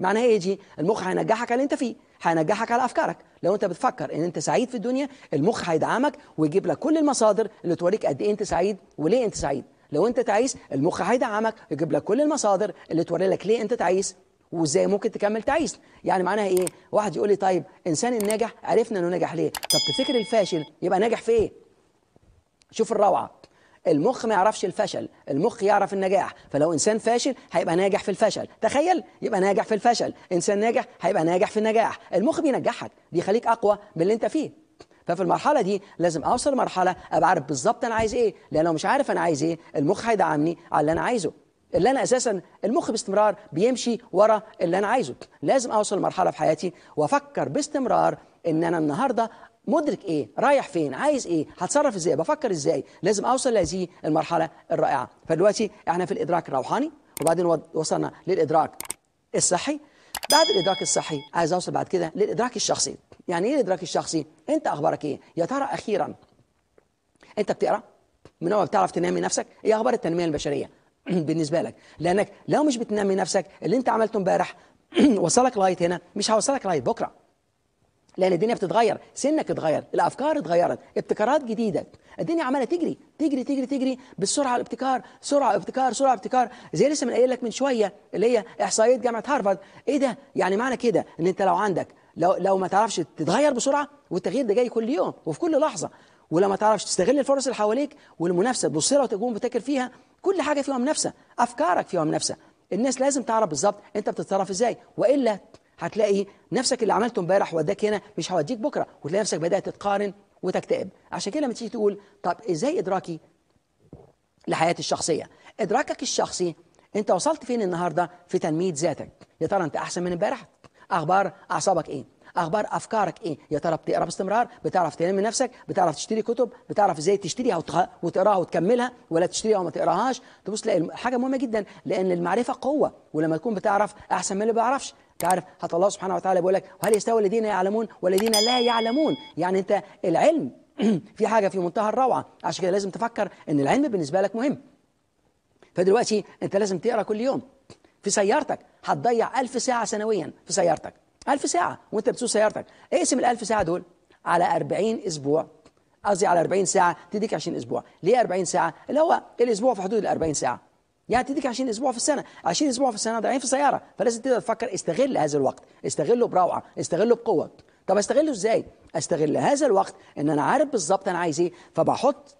Speaker 1: معناها ايه دي المخ هينجحك على اللي انت فيه هينجحك على افكارك لو انت بتفكر ان انت سعيد في الدنيا المخ هيدعمك ويجيب لك كل المصادر اللي توريك قد ايه انت سعيد وليه انت سعيد لو انت تعيس المخ هيدعمك يجيب لك كل المصادر اللي توري لك ليه انت تعيس وازاي ممكن تكمل تعيس يعني معناها ايه واحد يقول لي طيب انسان الناجح عرفنا انه نجح ليه طب تفتكر الفاشل يبقى ناجح في ايه شوف الروعه المخ ما يعرفش الفشل المخ يعرف النجاح فلو انسان فاشل هيبقى ناجح في الفشل تخيل يبقى ناجح في الفشل انسان ناجح هيبقى ناجح في النجاح المخ بينجحك بيخليك اقوى من اللي انت فيه ففي المرحله دي لازم اوصل لمرحله ابقى عارف بالظبط انا عايز ايه لان لو مش عارف انا عايز ايه المخ هيدعمني على اللي انا عايزه اللي انا اساسا المخ باستمرار بيمشي ورا اللي انا عايزه لازم اوصل لمرحله في حياتي وافكر باستمرار ان انا النهارده مدرك ايه رايح فين عايز ايه هتصرف ازاي بفكر ازاي لازم اوصل لهذه المرحله الرائعه فدلوقتي احنا في الادراك الروحاني وبعدين وصلنا للادراك الصحي بعد الادراك الصحي عايز اوصل بعد كده للادراك الشخصي يعني ايه الادراك الشخصي انت اخبارك ايه يا ترى اخيرا انت بتقرا من اول بتعرف تنمي نفسك ايه اخبار التنميه البشريه بالنسبه لك لانك لو مش بتنمي نفسك اللي انت عملته امبارح وصلك لغايه هنا مش هوصلك لغايه بكره لان الدنيا بتتغير سنك اتغير الافكار اتغيرت ابتكارات جديده الدنيا عماله تجري تجري تجري تجري بالسرعه الابتكار سرعه ابتكار سرعه ابتكار زي لسه من قايل لك من شويه اللي هي احصائيات جامعه هارفارد ايه ده يعني معنى كده ان انت لو عندك لو لو ما تعرفش تتغير بسرعه والتغيير ده جاي كل يوم وفي كل لحظه ولو ما تعرفش تستغل الفرص اللي حواليك والمنافسه تبص لها وتكون بتفكر فيها كل حاجه فيها منافسه افكارك فيها منافسه الناس لازم تعرف بالظبط انت بتتصرف ازاي والا هتلاقي نفسك اللي عملته امبارح وداك هنا مش هوديك بكره وتلاقي نفسك بدات تتقارن وتكتئب عشان كده لما تيجي تقول طب ازاي ادراكي لحياتي الشخصيه ادراكك الشخصي انت وصلت فين النهارده في تنميه ذاتك يا ترى انت احسن من امبارح اخبار اعصابك ايه اخبار افكارك ايه يا ترى بتقرا باستمرار بتعرف تنمي نفسك بتعرف تشتري كتب بتعرف ازاي تشتريها وتقراها وتكملها ولا تشتريها وما تقراهاش تبص تلاقي حاجه مهمه جدا لان المعرفه قوه ولما تكون بتعرف احسن من اللي ما بيعرفش تعرف حتى الله سبحانه وتعالى بيقول لك وهل يستوي الذين يعلمون والذين لا يعلمون يعني انت العلم في حاجه في منتهى الروعه عشان كده لازم تفكر ان العلم بالنسبه لك مهم فدلوقتي انت لازم تقرا كل يوم في سيارتك هتضيع 1000 ساعة سنويا في سيارتك 1000 ساعة وانت بتسوق سيارتك اقسم ال 1000 ساعة دول على 40 اسبوع قصدي على 40 ساعة تديك 20 اسبوع ليه 40 ساعة اللي هو الاسبوع في حدود ال 40 ساعة يعني تديك 20 اسبوع في السنه 20 اسبوع في السنه ضايعين في السياره فلازم تبدا تفكر استغل هذا الوقت استغله بروعه استغله بقوه طب استغله ازاي استغل هذا الوقت ان انا عارف بالظبط انا عايز ايه فبحط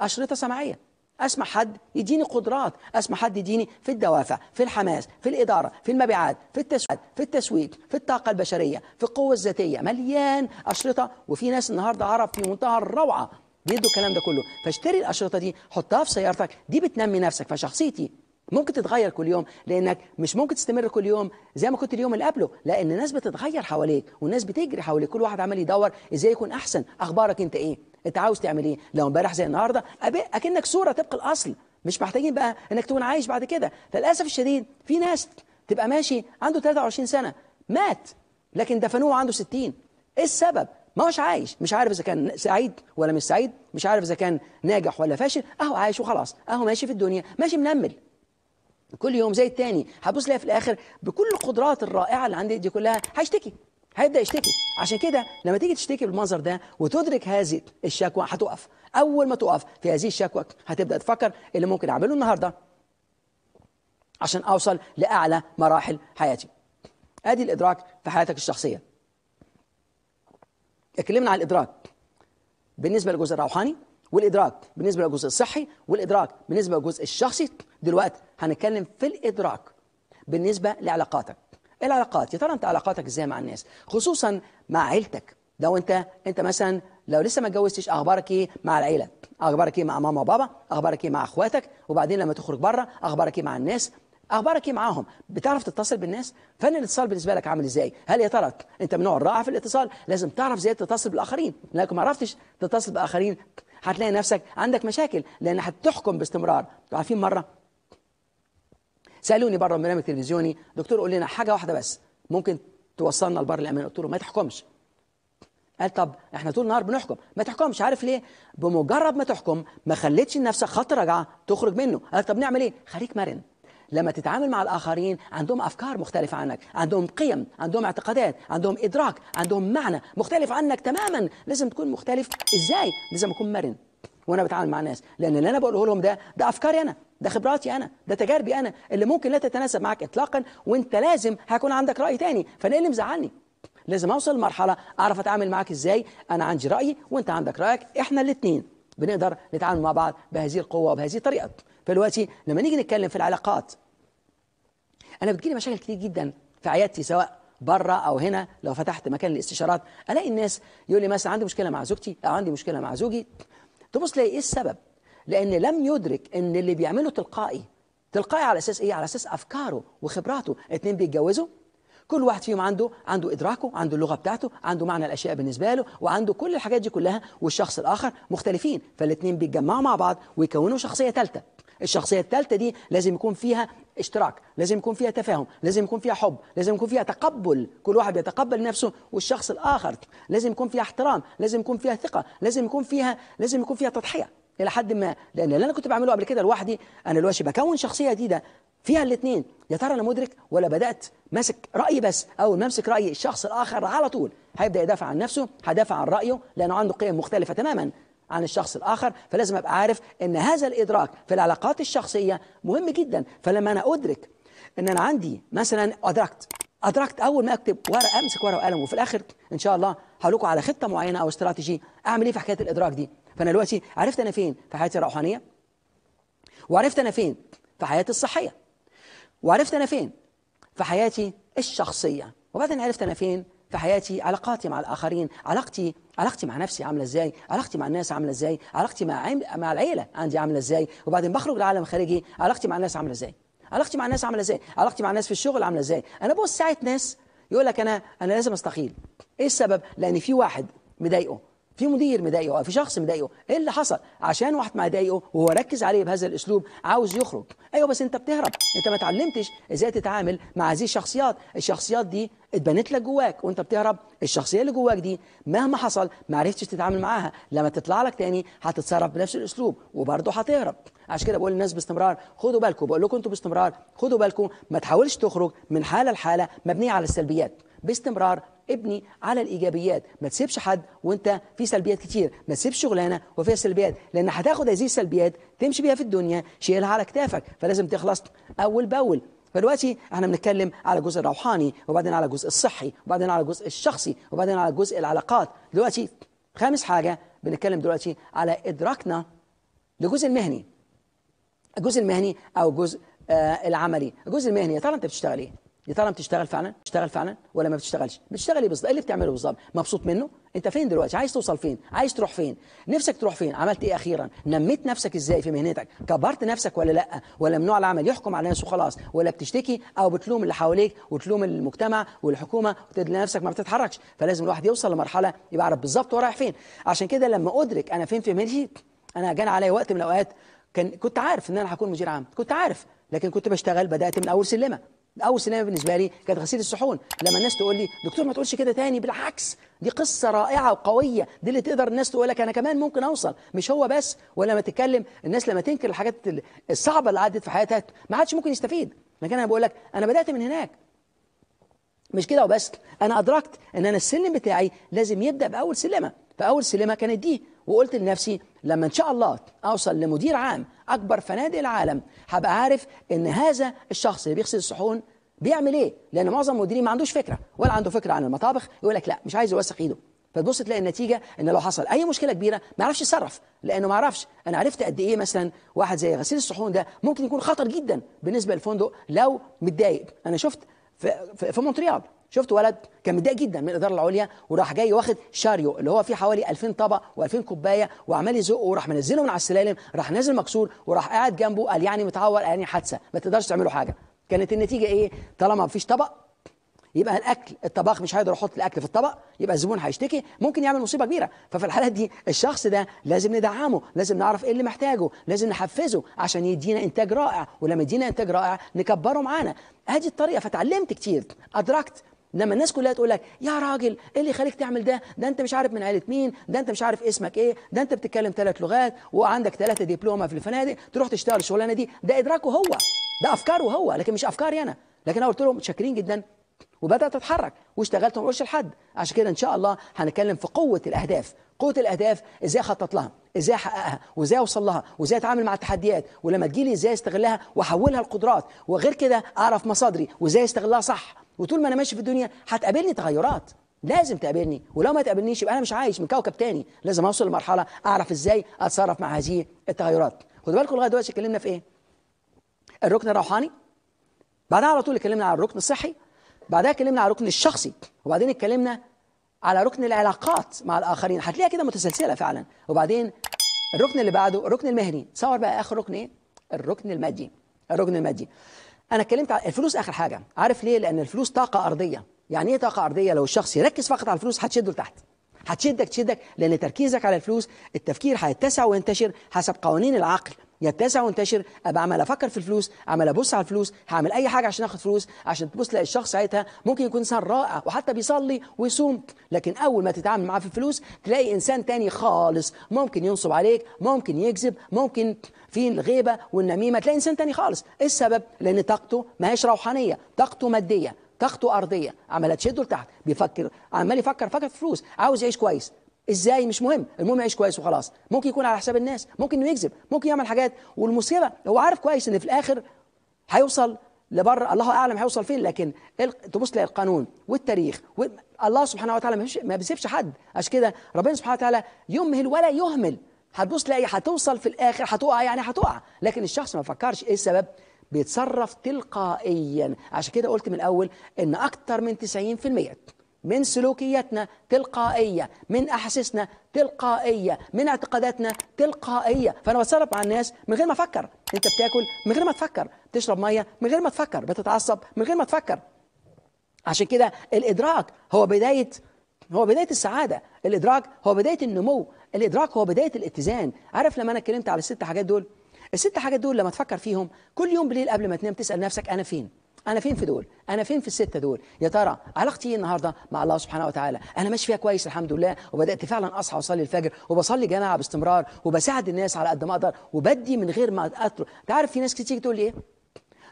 Speaker 1: اشرطه سمعيه اسمع حد يديني قدرات اسمع حد يديني في الدوافع في الحماس في الاداره في المبيعات في التسويق في التسويق في الطاقه البشريه في القوه الذاتيه مليان اشرطه وفي ناس النهارده عرب في منتهى الروعه بيدوا الكلام ده كله فاشتري الاشرطه دي حطها في سيارتك دي بتنمي نفسك فشخصيتي ممكن تتغير كل يوم لانك مش ممكن تستمر كل يوم زي ما كنت اليوم اللي قبله لان الناس بتتغير حواليك والناس بتجري حواليك كل واحد عمال يدور ازاي يكون احسن اخبارك انت ايه انت عاوز تعمل ايه لو امبارح زي النهارده اكنك صوره طبق الاصل مش محتاجين بقى انك تكون عايش بعد كده فللاسف الشديد في ناس تبقى ماشي عنده 23 سنه مات لكن دفنوه عنده 60 ايه السبب ما هوش عايش مش عارف اذا كان سعيد ولا مش سعيد مش عارف اذا كان ناجح ولا فاشل اهو عايش وخلاص اهو ماشي في الدنيا ماشي منمل كل يوم زي التاني هتبص ليا في الاخر بكل القدرات الرائعه اللي عندي دي كلها هشتكي هيبدا يشتكي عشان كده لما تيجي تشتكي بالمنظر ده وتدرك هذه الشكوى هتقف اول ما تقف في هذه الشكوى هتبدا تفكر اللي ممكن اعمله النهارده عشان اوصل لاعلى مراحل حياتي ادي الادراك في حياتك الشخصيه اتكلمنا عن الادراك بالنسبه للجزء الروحاني والادراك بالنسبه للجزء الصحي والادراك بالنسبه للجزء الشخصي دلوقتي هنتكلم في الادراك بالنسبه لعلاقاتك العلاقات يا ترى انت علاقاتك ازاي مع الناس خصوصا مع عيلتك لو انت انت مثلا لو لسه ما اتجوزتش اخبارك ايه مع العيله اخبارك ايه مع ماما وبابا اخبارك ايه مع اخواتك وبعدين لما تخرج بره اخبارك ايه مع الناس اخبارك ايه معاهم بتعرف تتصل بالناس فن الاتصال بالنسبه لك عامل ازاي هل يا ترى انت من نوع الرائع في الاتصال لازم تعرف ازاي تتصل بالاخرين لو ما عرفتش تتصل بالاخرين هتلاقي نفسك عندك مشاكل لان هتحكم باستمرار عارفين مره سالوني بره برنامج تلفزيوني دكتور قول لنا حاجه واحده بس ممكن توصلنا لبر الامان قلت له ما تحكمش قال طب احنا طول النهار بنحكم ما تحكمش عارف ليه بمجرد ما تحكم ما خليتش لنفسك خط رجعه تخرج منه قال طب نعمل ايه خليك مرن لما تتعامل مع الآخرين عندهم أفكار مختلفة عنك عندهم قيم عندهم اعتقادات عندهم إدراك عندهم معنى مختلف عنك تماما لازم تكون مختلف إزاي لازم أكون مرن وانا بتعامل مع الناس لان اللي انا بقوله لهم ده ده افكاري انا ده خبراتي انا ده تجاربي انا اللي ممكن لا تتناسب معاك اطلاقا وانت لازم هيكون عندك راي تاني فانا اللي مزعلني لازم اوصل لمرحله اعرف اتعامل معاك ازاي انا عندي رايي وانت عندك رايك احنا الاثنين بنقدر نتعامل مع بعض بهذه القوه وبهذه الطريقه فدلوقتي لما نيجي نتكلم في العلاقات انا بتجيلي مشاكل كتير جدا في عيادتي سواء بره او هنا لو فتحت مكان الاستشارات الاقي الناس يقول لي مثلا عندي مشكله مع زوجتي او عندي مشكله مع زوجي تبص تلاقي ايه السبب لان لم يدرك ان اللي بيعمله تلقائي تلقائي على اساس ايه على اساس افكاره وخبراته اثنين بيتجوزوا كل واحد فيهم عنده عنده ادراكه عنده اللغه بتاعته عنده معنى الاشياء بالنسبه له وعنده كل الحاجات دي كلها والشخص الاخر مختلفين فالاثنين بيتجمعوا مع بعض ويكونوا شخصيه ثالثه الشخصيه الثالثه دي لازم يكون فيها اشتراك لازم يكون فيها تفاهم لازم يكون فيها حب لازم يكون فيها تقبل كل واحد يتقبل نفسه والشخص الاخر لازم يكون فيها احترام لازم يكون فيها ثقه لازم يكون فيها لازم يكون فيها تضحيه الى حد ما لان اللي انا كنت بعمله قبل كده لوحدي انا دلوقتي بكون شخصيه جديده فيها الاثنين يا ترى انا مدرك ولا بدات ماسك رايي بس أو ما راي الشخص الاخر على طول هيبدا يدافع عن نفسه هيدافع عن رايه لانه عنده قيم مختلفه تماما عن الشخص الآخر فلازم أبقى عارف أن هذا الإدراك في العلاقات الشخصية مهم جدا فلما أنا أدرك أن أنا عندي مثلا أدركت أدركت أول ما أكتب ورقة أمسك ورقة وقلم وفي الآخر إن شاء الله هقول على خطة معينة أو استراتيجي أعمل إيه في حكاية الإدراك دي فأنا دلوقتي عرفت أنا فين في حياتي الروحانية وعرفت أنا فين في حياتي الصحية وعرفت أنا فين في حياتي الشخصية وبعدين عرفت أنا فين في حياتي علاقاتي مع الآخرين علاقتي علاقتي مع نفسي عاملة إزاي علاقتي مع الناس عاملة إزاي علاقتي مع عم... مع العيلة عندي عاملة إزاي وبعدين بخرج للعالم خارجي علاقتي مع الناس عاملة إزاي علاقتي مع الناس عاملة إزاي علاقتي مع الناس في الشغل عاملة إزاي أنا بص ساعة ناس يقول لك أنا أنا لازم أستقيل إيه السبب لأن في واحد مضايقه في مدير مضايقه او في شخص مضايقه ايه اللي حصل عشان واحد مضايقه وهو ركز عليه بهذا الاسلوب عاوز يخرج ايوه بس انت بتهرب انت ما اتعلمتش ازاي تتعامل مع هذه الشخصيات الشخصيات دي اتبنت لك جواك وانت بتهرب الشخصيه اللي جواك دي مهما حصل ما عرفتش تتعامل معاها لما تطلع لك تاني هتتصرف بنفس الاسلوب وبرضه هتهرب عشان كده بقول للناس باستمرار خدوا بالكم بقول لكم انتوا باستمرار خدوا بالكم ما تحاولش تخرج من حاله لحاله مبنيه على السلبيات باستمرار ابني على الايجابيات ما تسيبش حد وانت في سلبيات كتير ما تسيبش شغلانه وفيها سلبيات لان هتاخد هذه السلبيات تمشي بيها في الدنيا شيلها على كتافك فلازم تخلص اول باول فدلوقتي احنا بنتكلم على الجزء الروحاني وبعدين على الجزء الصحي وبعدين على الجزء الشخصي وبعدين على جزء العلاقات دلوقتي خامس حاجة بنتكلم دلوقتي على إدراكنا لجزء المهني الجزء المهني أو الجزء آه، العملي الجزء المهني يا ترى أنت بتشتغل إيه يا ترى بتشتغل فعلا بتشتغل فعلا ولا ما بتشتغلش بتشتغل ايه بالظبط ايه اللي بتعمله بالظبط مبسوط منه انت فين دلوقتي عايز توصل فين عايز تروح فين نفسك تروح فين عملت ايه اخيرا نميت نفسك ازاي في مهنتك كبرت نفسك ولا لا ولا ممنوع العمل يحكم على الناس وخلاص ولا بتشتكي او بتلوم اللي حواليك وتلوم المجتمع والحكومه وتدل نفسك ما بتتحركش فلازم الواحد يوصل لمرحله يبقى عارف بالظبط هو رايح فين عشان كده لما ادرك انا فين في مهنتي انا جان عليا وقت من الاوقات كان كنت عارف ان انا هكون مدير عام كنت عارف لكن كنت بشتغل بدات من اول سلمه اول سينما بالنسبه لي كانت غسيل الصحون لما الناس تقول لي دكتور ما تقولش كده تاني بالعكس دي قصه رائعه وقويه دي اللي تقدر الناس تقول لك انا كمان ممكن اوصل مش هو بس ولما تتكلم الناس لما تنكر الحاجات الصعبه اللي عدت في حياتها ما حدش ممكن يستفيد لكن انا بقول لك انا بدات من هناك مش كده وبس انا ادركت ان انا السلم بتاعي لازم يبدا باول سلمه فاول سلمه كانت دي وقلت لنفسي لما ان شاء الله اوصل لمدير عام اكبر فنادق العالم هبقى عارف ان هذا الشخص اللي بيغسل الصحون بيعمل ايه لان معظم المديرين ما عندوش فكره ولا عنده فكره عن المطابخ يقول لك لا مش عايز يوثق ايده فتبص تلاقي النتيجه ان لو حصل اي مشكله كبيره ما يعرفش يتصرف لانه ما يعرفش انا عرفت قد ايه مثلا واحد زي غسيل الصحون ده ممكن يكون خطر جدا بالنسبه للفندق لو متضايق انا شفت في, في, في مونتريال شفت ولد كان متضايق جدا من الاداره العليا وراح جاي واخد شاريو اللي هو فيه حوالي 2000 طبق و2000 كوبايه وعمال يزقه وراح منزله من على السلالم راح نازل مكسور وراح قاعد جنبه قال يعني متعور قال يعني حادثه ما تقدرش تعملوا حاجه كانت النتيجه ايه طالما ما فيش طبق يبقى الاكل الطباخ مش هيقدر يحط الاكل في الطبق يبقى الزبون هيشتكي ممكن يعمل مصيبه كبيره ففي الحالات دي الشخص ده لازم ندعمه لازم نعرف ايه اللي محتاجه لازم نحفزه عشان يدينا انتاج رائع ولما يدينا انتاج رائع نكبره معانا هذه الطريقه فتعلمت كتير ادركت لما الناس كلها تقول لك يا راجل ايه اللي يخليك تعمل ده ده انت مش عارف من عائله مين ده انت مش عارف اسمك ايه ده انت بتتكلم ثلاث لغات وعندك ثلاثه دبلومه في الفنادق تروح تشتغل الشغلانه دي ده ادراكه هو ده افكاره هو لكن مش افكاري انا لكن انا قلت لهم متشكرين جدا وبدات اتحرك واشتغلت وما قلتش لحد عشان كده ان شاء الله هنتكلم في قوه الاهداف قوه الاهداف ازاي اخطط لها ازاي احققها وازاي اوصل لها وازاي اتعامل مع التحديات ولما تجيلي ازاي استغلها واحولها لقدرات وغير كده اعرف مصادري وازاي استغلها صح وطول ما انا ماشي في الدنيا هتقابلني تغيرات لازم تقابلني ولو ما تقابلنيش يبقى انا مش عايش من كوكب تاني لازم اوصل لمرحله اعرف ازاي اتصرف مع هذه التغيرات خدوا بالكم لغايه دلوقتي اتكلمنا في ايه الركن الروحاني بعدها على طول اتكلمنا على الركن الصحي بعدها اتكلمنا على الركن الشخصي وبعدين اتكلمنا على ركن العلاقات مع الاخرين هتلاقيها كده متسلسله فعلا وبعدين الركن اللي بعده الركن المهني تصور بقى اخر ركن ايه الركن المادي الركن المادي انا اتكلمت على الفلوس اخر حاجه عارف ليه لان الفلوس طاقه ارضيه يعني ايه طاقه ارضيه لو الشخص يركز فقط على الفلوس هتشده لتحت هتشدك تشدك لان تركيزك على الفلوس التفكير هيتسع وينتشر حسب قوانين العقل يتسع وانتشر ابقى عمال افكر في الفلوس عمال ابص على الفلوس هعمل اي حاجه عشان اخد فلوس عشان تبص تلاقي الشخص ساعتها ممكن يكون انسان رائع وحتى بيصلي ويصوم لكن اول ما تتعامل معاه في الفلوس تلاقي انسان تاني خالص ممكن ينصب عليك ممكن يكذب ممكن في الغيبه والنميمه تلاقي انسان تاني خالص ايه السبب لان طاقته ما هيش روحانيه طاقته ماديه طاقته ارضيه عماله تشده لتحت بيفكر عمال يفكر فقط فلوس عاوز يعيش كويس ازاي مش مهم المهم يعيش كويس وخلاص ممكن يكون على حساب الناس ممكن انه يكذب ممكن يعمل حاجات والمصيبه هو عارف كويس ان في الاخر هيوصل لبر الله اعلم هيوصل فين لكن تبص تلاقي القانون والتاريخ الله سبحانه وتعالى ما بيسيبش حد عشان كده ربنا سبحانه وتعالى يمهل ولا يهمل هتبص تلاقي هتوصل في الاخر هتقع يعني هتقع لكن الشخص ما فكرش ايه السبب بيتصرف تلقائيا عشان كده قلت من الاول ان اكتر من 90% من سلوكياتنا تلقائية من أحاسيسنا تلقائية من اعتقاداتنا تلقائية فأنا بتصرف مع الناس من غير ما أفكر أنت بتاكل من غير ما تفكر بتشرب مية من غير ما تفكر بتتعصب من غير ما تفكر عشان كده الإدراك هو بداية هو بداية السعادة الإدراك هو بداية النمو الإدراك هو بداية الاتزان عارف لما أنا اتكلمت على الست حاجات دول الست حاجات دول لما تفكر فيهم كل يوم بالليل قبل ما تنام تسأل نفسك أنا فين انا فين في دول انا فين في السته دول يا ترى علاقتي إيه النهارده مع الله سبحانه وتعالى انا ماشي فيها كويس الحمد لله وبدات فعلا اصحى واصلي الفجر وبصلي جماعه باستمرار وبساعد الناس على قد ما اقدر وبدي من غير ما انت تعرف في ناس كتير تقول لي ايه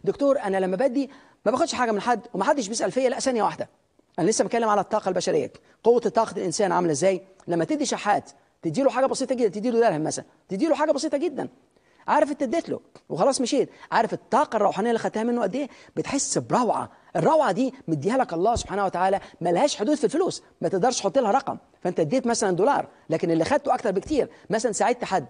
Speaker 1: دكتور انا لما بدي ما باخدش حاجه من حد ومحدش بيسال فيا لا ثانيه واحده انا لسه بتكلم على الطاقه البشريه قوه طاقه الانسان عامله ازاي لما تدي شحات تدي له حاجه بسيطه جدا تدي له درهم مثلا تدي له حاجه بسيطه جدا عارف انت اديت له وخلاص مشيت عارف الطاقه الروحانيه اللي خدتها منه قد ايه بتحس بروعه الروعه دي مديها لك الله سبحانه وتعالى ملهاش حدود في الفلوس ما تقدرش تحط لها رقم فانت اديت مثلا دولار لكن اللي خدته اكتر بكتير مثلا ساعدت حد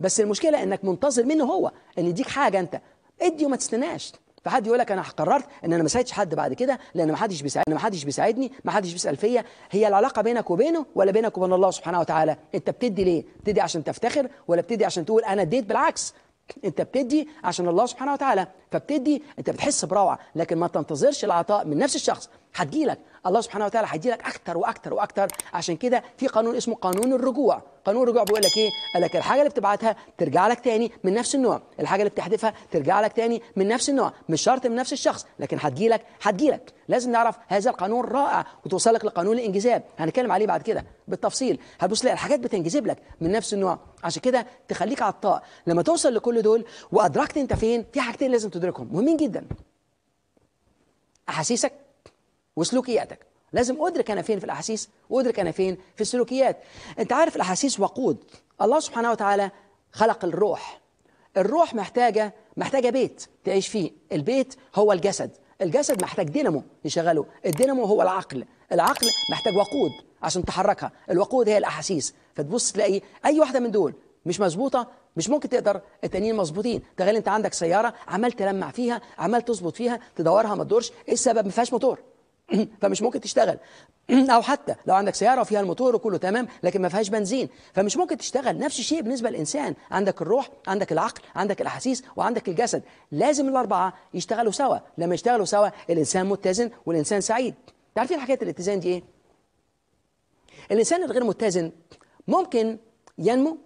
Speaker 1: بس المشكله انك منتظر منه هو ان يديك حاجه انت ادي وما تستناش فحد يقول لك انا قررت ان انا ما ساعدش حد بعد كده لان ما حدش بيساعدني ما حدش بيساعدني ما حدش بيسال فيا هي العلاقه بينك وبينه ولا بينك وبين الله سبحانه وتعالى انت بتدي ليه بتدي عشان تفتخر ولا بتدي عشان تقول انا اديت بالعكس انت بتدي عشان الله سبحانه وتعالى فبتدي انت بتحس بروعه لكن ما تنتظرش العطاء من نفس الشخص هتجيلك الله سبحانه وتعالى هيدي لك اكتر واكتر واكتر عشان كده في قانون اسمه قانون الرجوع قانون الرجوع بيقول لك ايه قال لك الحاجه اللي بتبعتها ترجع لك تاني من نفس النوع الحاجه اللي بتحذفها ترجع لك تاني من نفس النوع مش شرط من نفس الشخص لكن هتجي لك هتجي لك لازم نعرف هذا القانون رائع وتوصلك لقانون الانجذاب هنتكلم عليه بعد كده بالتفصيل هتبص لا الحاجات بتنجذب لك من نفس النوع عشان كده تخليك عطاء لما توصل لكل دول وادركت انت فين في حاجتين لازم تدركهم مهمين جدا احاسيسك وسلوكياتك لازم أدرك أنا فين في الأحاسيس وأدرك أنا فين في السلوكيات أنت عارف الأحاسيس وقود الله سبحانه وتعالى خلق الروح الروح محتاجة محتاجة بيت تعيش فيه البيت هو الجسد الجسد محتاج دينامو يشغله الدينامو هو العقل العقل محتاج وقود عشان تحركها الوقود هي الأحاسيس فتبص تلاقي أي واحدة من دول مش مظبوطة مش ممكن تقدر التانيين مظبوطين تخيل انت عندك سيارة عمال تلمع فيها عمال تظبط فيها تدورها ما تدورش ايه السبب ما فيهاش موتور فمش ممكن تشتغل او حتى لو عندك سياره وفيها الموتور وكله تمام لكن ما فيهاش بنزين فمش ممكن تشتغل نفس الشيء بالنسبه للانسان عندك الروح عندك العقل عندك الاحاسيس وعندك الجسد لازم الاربعه يشتغلوا سوا لما يشتغلوا سوا الانسان متزن والانسان سعيد عارفين حكايه الاتزان دي ايه الانسان الغير متزن ممكن ينمو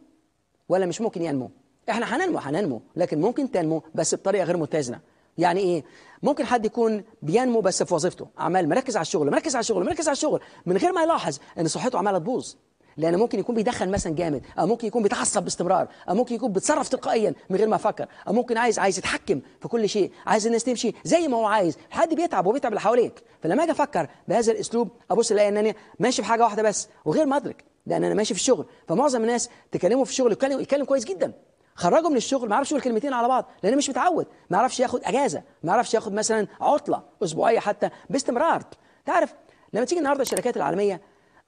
Speaker 1: ولا مش ممكن ينمو احنا هننمو هننمو لكن ممكن تنمو بس بطريقه غير متزنه يعني ايه ممكن حد يكون بينمو بس في وظيفته عمال مركز على الشغل مركز على الشغل مركز على الشغل من غير ما يلاحظ ان صحته عماله تبوظ لان ممكن يكون بيدخن مثلا جامد او ممكن يكون بيتعصب باستمرار او ممكن يكون بيتصرف تلقائيا من غير ما يفكر او ممكن عايز عايز يتحكم في كل شيء عايز الناس تمشي زي ما هو عايز حد بيتعب وبيتعب اللي حواليك فلما اجي افكر بهذا الاسلوب ابص الاقي ان انا ماشي في حاجه واحده بس وغير مدرك لان انا ماشي في الشغل فمعظم الناس تكلمه في الشغل يتكلم, يتكلم كويس جدا خرجه من الشغل ما عرفش يقول كلمتين على بعض لانه مش متعود ما عرفش ياخد اجازه ما عرفش ياخد مثلا عطله اسبوعيه حتى باستمرار تعرف لما تيجي النهارده الشركات العالميه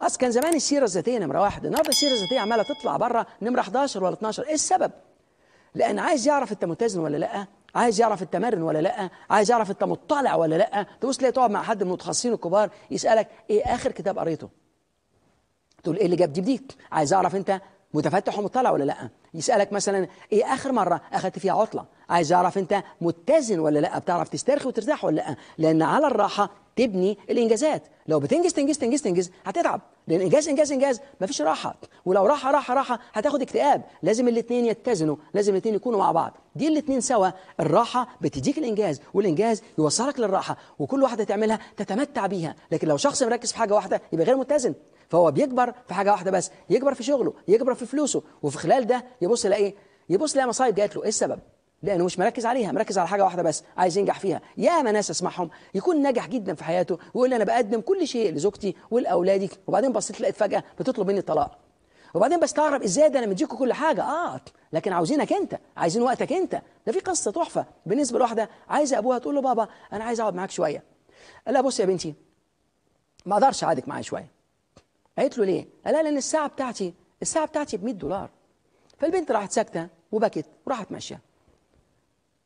Speaker 1: اصل كان زمان السيره الذاتيه نمره واحد النهارده السيره الذاتيه عماله تطلع بره نمره 11 ولا 12 ايه السبب لان عايز يعرف انت متزن ولا لا عايز يعرف التمرن ولا لا عايز يعرف انت مطلع ولا لا تبص تلاقي تقعد مع حد من المتخصصين الكبار يسالك ايه اخر كتاب قريته تقول ايه اللي جاب دي عايز اعرف انت متفتح ومطلع ولا لا يسألك مثلا ايه اخر مرة اخدت فيها عطلة عايز اعرف انت متزن ولا لا بتعرف تسترخي وترتاح ولا لا لان على الراحة تبني الانجازات لو بتنجز تنجز تنجز تنجز هتتعب لان انجاز انجاز انجاز مفيش راحة ولو راحة راحة راحة هتاخد اكتئاب لازم الاثنين يتزنوا لازم الاثنين يكونوا مع بعض دي الاثنين سوا الراحة بتديك الانجاز والانجاز يوصلك للراحة وكل واحدة تعملها تتمتع بيها لكن لو شخص مركز في حاجة واحدة يبقى غير متزن فهو بيكبر في حاجه واحده بس يكبر في شغله يكبر في فلوسه وفي خلال ده يبص لايه يبص يلاقي مصايب جات له ايه السبب لانه مش مركز عليها مركز على حاجه واحده بس عايز ينجح فيها يا ما ناس اسمعهم يكون ناجح جدا في حياته ويقول انا بقدم كل شيء لزوجتي ولاولادي وبعدين بصيت لقيت فجاه بتطلب مني الطلاق وبعدين بستغرب ازاي ده انا مديك كل حاجه اه لكن عاوزينك انت عايزين وقتك انت ده في قصه تحفه بالنسبه لواحده عايزه ابوها تقول له بابا انا عايز اقعد معاك شويه لا بص يا بنتي ما اقدرش اقعدك معايا شويه قالت له ليه قال لها لان الساعه بتاعتي الساعه بتاعتي ب 100 دولار فالبنت راحت ساكته وبكت وراحت ماشيه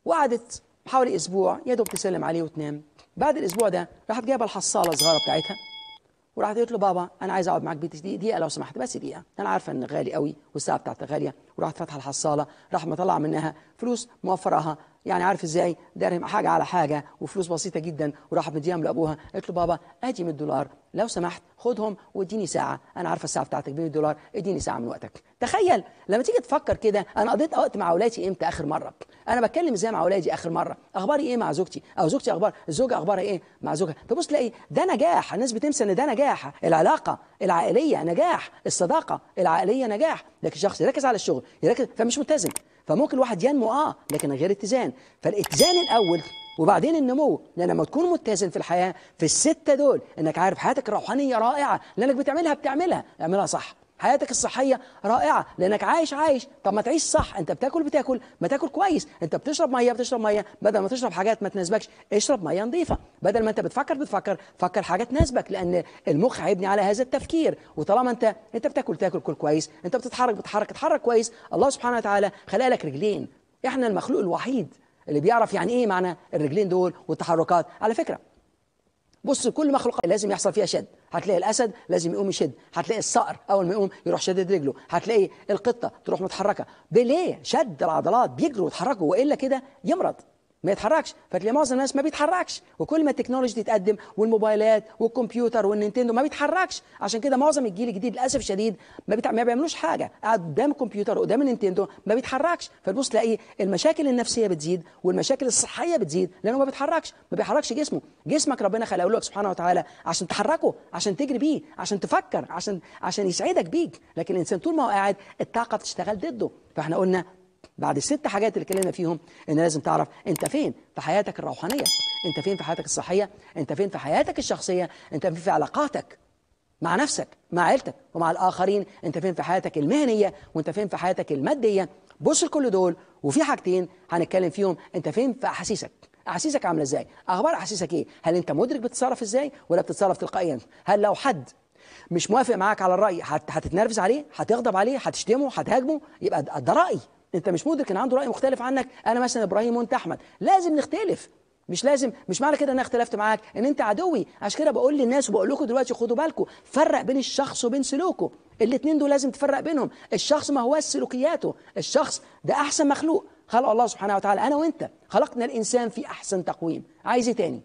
Speaker 1: وقعدت حوالي اسبوع يا دوب تسلم عليه وتنام بعد الاسبوع ده راحت جايبه الحصاله الصغيره بتاعتها وراحت قالت له بابا انا عايز اقعد معاك دقيقه لو سمحت بس دقيقه انا عارفه ان غالي قوي والساعه بتاعتها غاليه وراحت فاتحه الحصاله راح مطلع منها فلوس موفراها يعني عارف ازاي درهم حاجة على حاجة وفلوس بسيطة جدا وراحت مديهم لأبوها قالت له بابا ادي 100 دولار لو سمحت خدهم واديني ساعة أنا عارفة الساعة بتاعتك ب 100 دولار اديني ساعة من وقتك تخيل لما تيجي تفكر كده أنا قضيت وقت مع أولادي إمتى آخر مرة أنا بتكلم ازاي مع أولادي آخر مرة أخباري إيه مع زوجتي أو زوجتي أخبار الزوجة أخبارها إيه مع زوجها تبص تلاقي ده نجاح الناس بتنسى إن ده نجاح العلاقة العائلية نجاح الصداقة العائلية نجاح لكن شخص يركز على الشغل يركز فمش متزن فممكن الواحد ينمو اه لكن غير اتزان فالاتزان الاول وبعدين النمو لان لما تكون متزن في الحياه في السته دول انك عارف حياتك الروحانيه رائعه لانك بتعملها بتعملها اعملها صح حياتك الصحيه رائعه لانك عايش عايش طب ما تعيش صح انت بتاكل بتاكل ما تاكل كويس انت بتشرب ميه بتشرب ميه بدل ما تشرب حاجات ما تناسبكش اشرب ميه نظيفه بدل ما انت بتفكر بتفكر فكر حاجه تناسبك لان المخ هيبني على هذا التفكير وطالما انت انت بتاكل تاكل كل كويس انت بتتحرك بتتحرك اتحرك كويس الله سبحانه وتعالى خلق لك رجلين احنا المخلوق الوحيد اللي بيعرف يعني ايه معنى الرجلين دول والتحركات على فكره بص كل مخلوق لازم يحصل فيها شد هتلاقي الاسد لازم يقوم يشد هتلاقي الصقر اول ما يقوم يروح شدد رجله هتلاقي القطه تروح متحركه بليه شد العضلات بيجروا ويتحركوا والا كده يمرض ما يتحركش فتلاقي معظم الناس ما بيتحركش وكل ما التكنولوجي تتقدم والموبايلات والكمبيوتر والنينتندو ما بيتحركش عشان كده معظم الجيل الجديد للاسف الشديد ما, بتع... ما بيعملوش حاجه قاعد قدام الكمبيوتر وقدام النينتندو ما بيتحركش فتبص تلاقي المشاكل النفسيه بتزيد والمشاكل الصحيه بتزيد لانه ما بيتحركش ما بيحركش جسمه جسمك ربنا خلقه لك سبحانه وتعالى عشان تحركه عشان تجري بيه عشان تفكر عشان عشان يسعدك بيك لكن الانسان طول ما هو قاعد الطاقه بتشتغل ضده فاحنا قلنا بعد الست حاجات اللي اتكلمنا فيهم ان لازم تعرف انت فين في حياتك الروحانيه انت فين في حياتك الصحيه انت فين في حياتك الشخصيه انت فين في علاقاتك مع نفسك مع عيلتك ومع الاخرين انت فين في حياتك المهنيه وانت فين في حياتك الماديه بص لكل دول وفي حاجتين هنتكلم فيهم انت فين في احاسيسك احاسيسك عامله ازاي اخبار احاسيسك ايه هل انت مدرك بتتصرف ازاي ولا بتتصرف تلقائيا هل لو حد مش موافق معاك على الراي هتتنرفز عليه هتغضب عليه هتشتمه هتهاجمه يبقى ده راي انت مش مدرك ان عنده راي مختلف عنك انا مثلا ابراهيم وانت احمد لازم نختلف مش لازم مش معنى كده ان انا اختلفت معاك ان انت عدوي عشان كده بقول للناس وبقول لكم دلوقتي خدوا بالكم فرق بين الشخص وبين سلوكه الاثنين دول لازم تفرق بينهم الشخص ما هو سلوكياته الشخص ده احسن مخلوق خلق الله سبحانه وتعالى انا وانت خلقنا الانسان في احسن تقويم عايز ايه تاني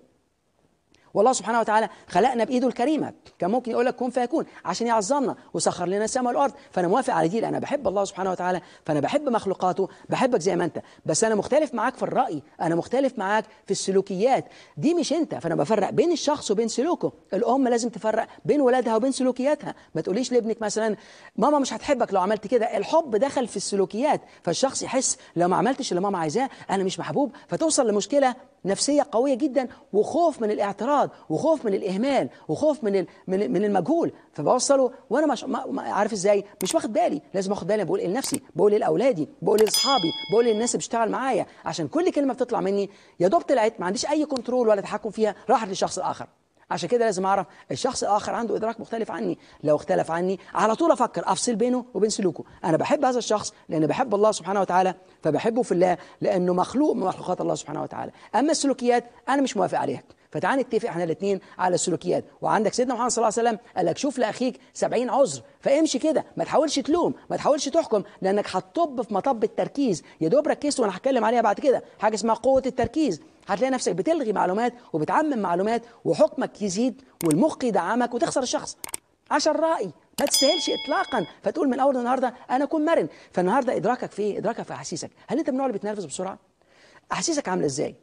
Speaker 1: والله سبحانه وتعالى خلقنا بايده الكريمه كان ممكن يقول لك كن فيكون عشان يعظمنا وسخر لنا السماء والارض فانا موافق على دي لان انا بحب الله سبحانه وتعالى فانا بحب مخلوقاته بحبك زي ما انت بس انا مختلف معاك في الراي انا مختلف معاك في السلوكيات دي مش انت فانا بفرق بين الشخص وبين سلوكه الام لازم تفرق بين ولادها وبين سلوكياتها ما تقوليش لابنك مثلا ماما مش هتحبك لو عملت كده الحب دخل في السلوكيات فالشخص يحس لو ما عملتش اللي ماما عايزاه انا مش محبوب فتوصل لمشكله نفسيه قويه جدا وخوف من الاعتراض وخوف من الاهمال وخوف من من, المجهول فبوصله وانا مش عارف ازاي مش واخد بالي لازم اخد بالي بقول لنفسي بقول لاولادي بقول لاصحابي بقول للناس اللي بتشتغل معايا عشان كل كلمه بتطلع مني يا دوب طلعت ما عنديش اي كنترول ولا تحكم فيها راحت لشخص اخر عشان كده لازم اعرف الشخص الاخر عنده ادراك مختلف عني لو اختلف عني على طول افكر افصل بينه وبين سلوكه انا بحب هذا الشخص لان بحب الله سبحانه وتعالى فبحبه في الله لانه مخلوق من مخلوقات الله سبحانه وتعالى اما السلوكيات انا مش موافق عليها فتعال نتفق احنا الاثنين على السلوكيات وعندك سيدنا محمد صلى الله عليه وسلم قال لك شوف لاخيك 70 عذر فامشي كده ما تحاولش تلوم ما تحاولش تحكم لانك هتطب في مطب التركيز يا دوب ركزت وانا هتكلم عليها بعد كده حاجه اسمها قوه التركيز هتلاقي نفسك بتلغي معلومات وبتعمم معلومات وحكمك يزيد والمخ يدعمك وتخسر الشخص عشان رأي ما تستاهلش اطلاقا فتقول من اول النهارده انا اكون مرن فالنهارده ادراكك في ايه ادراكك في احاسيسك هل انت من النوع اللي بتنرفز بسرعه احاسيسك عامله ازاي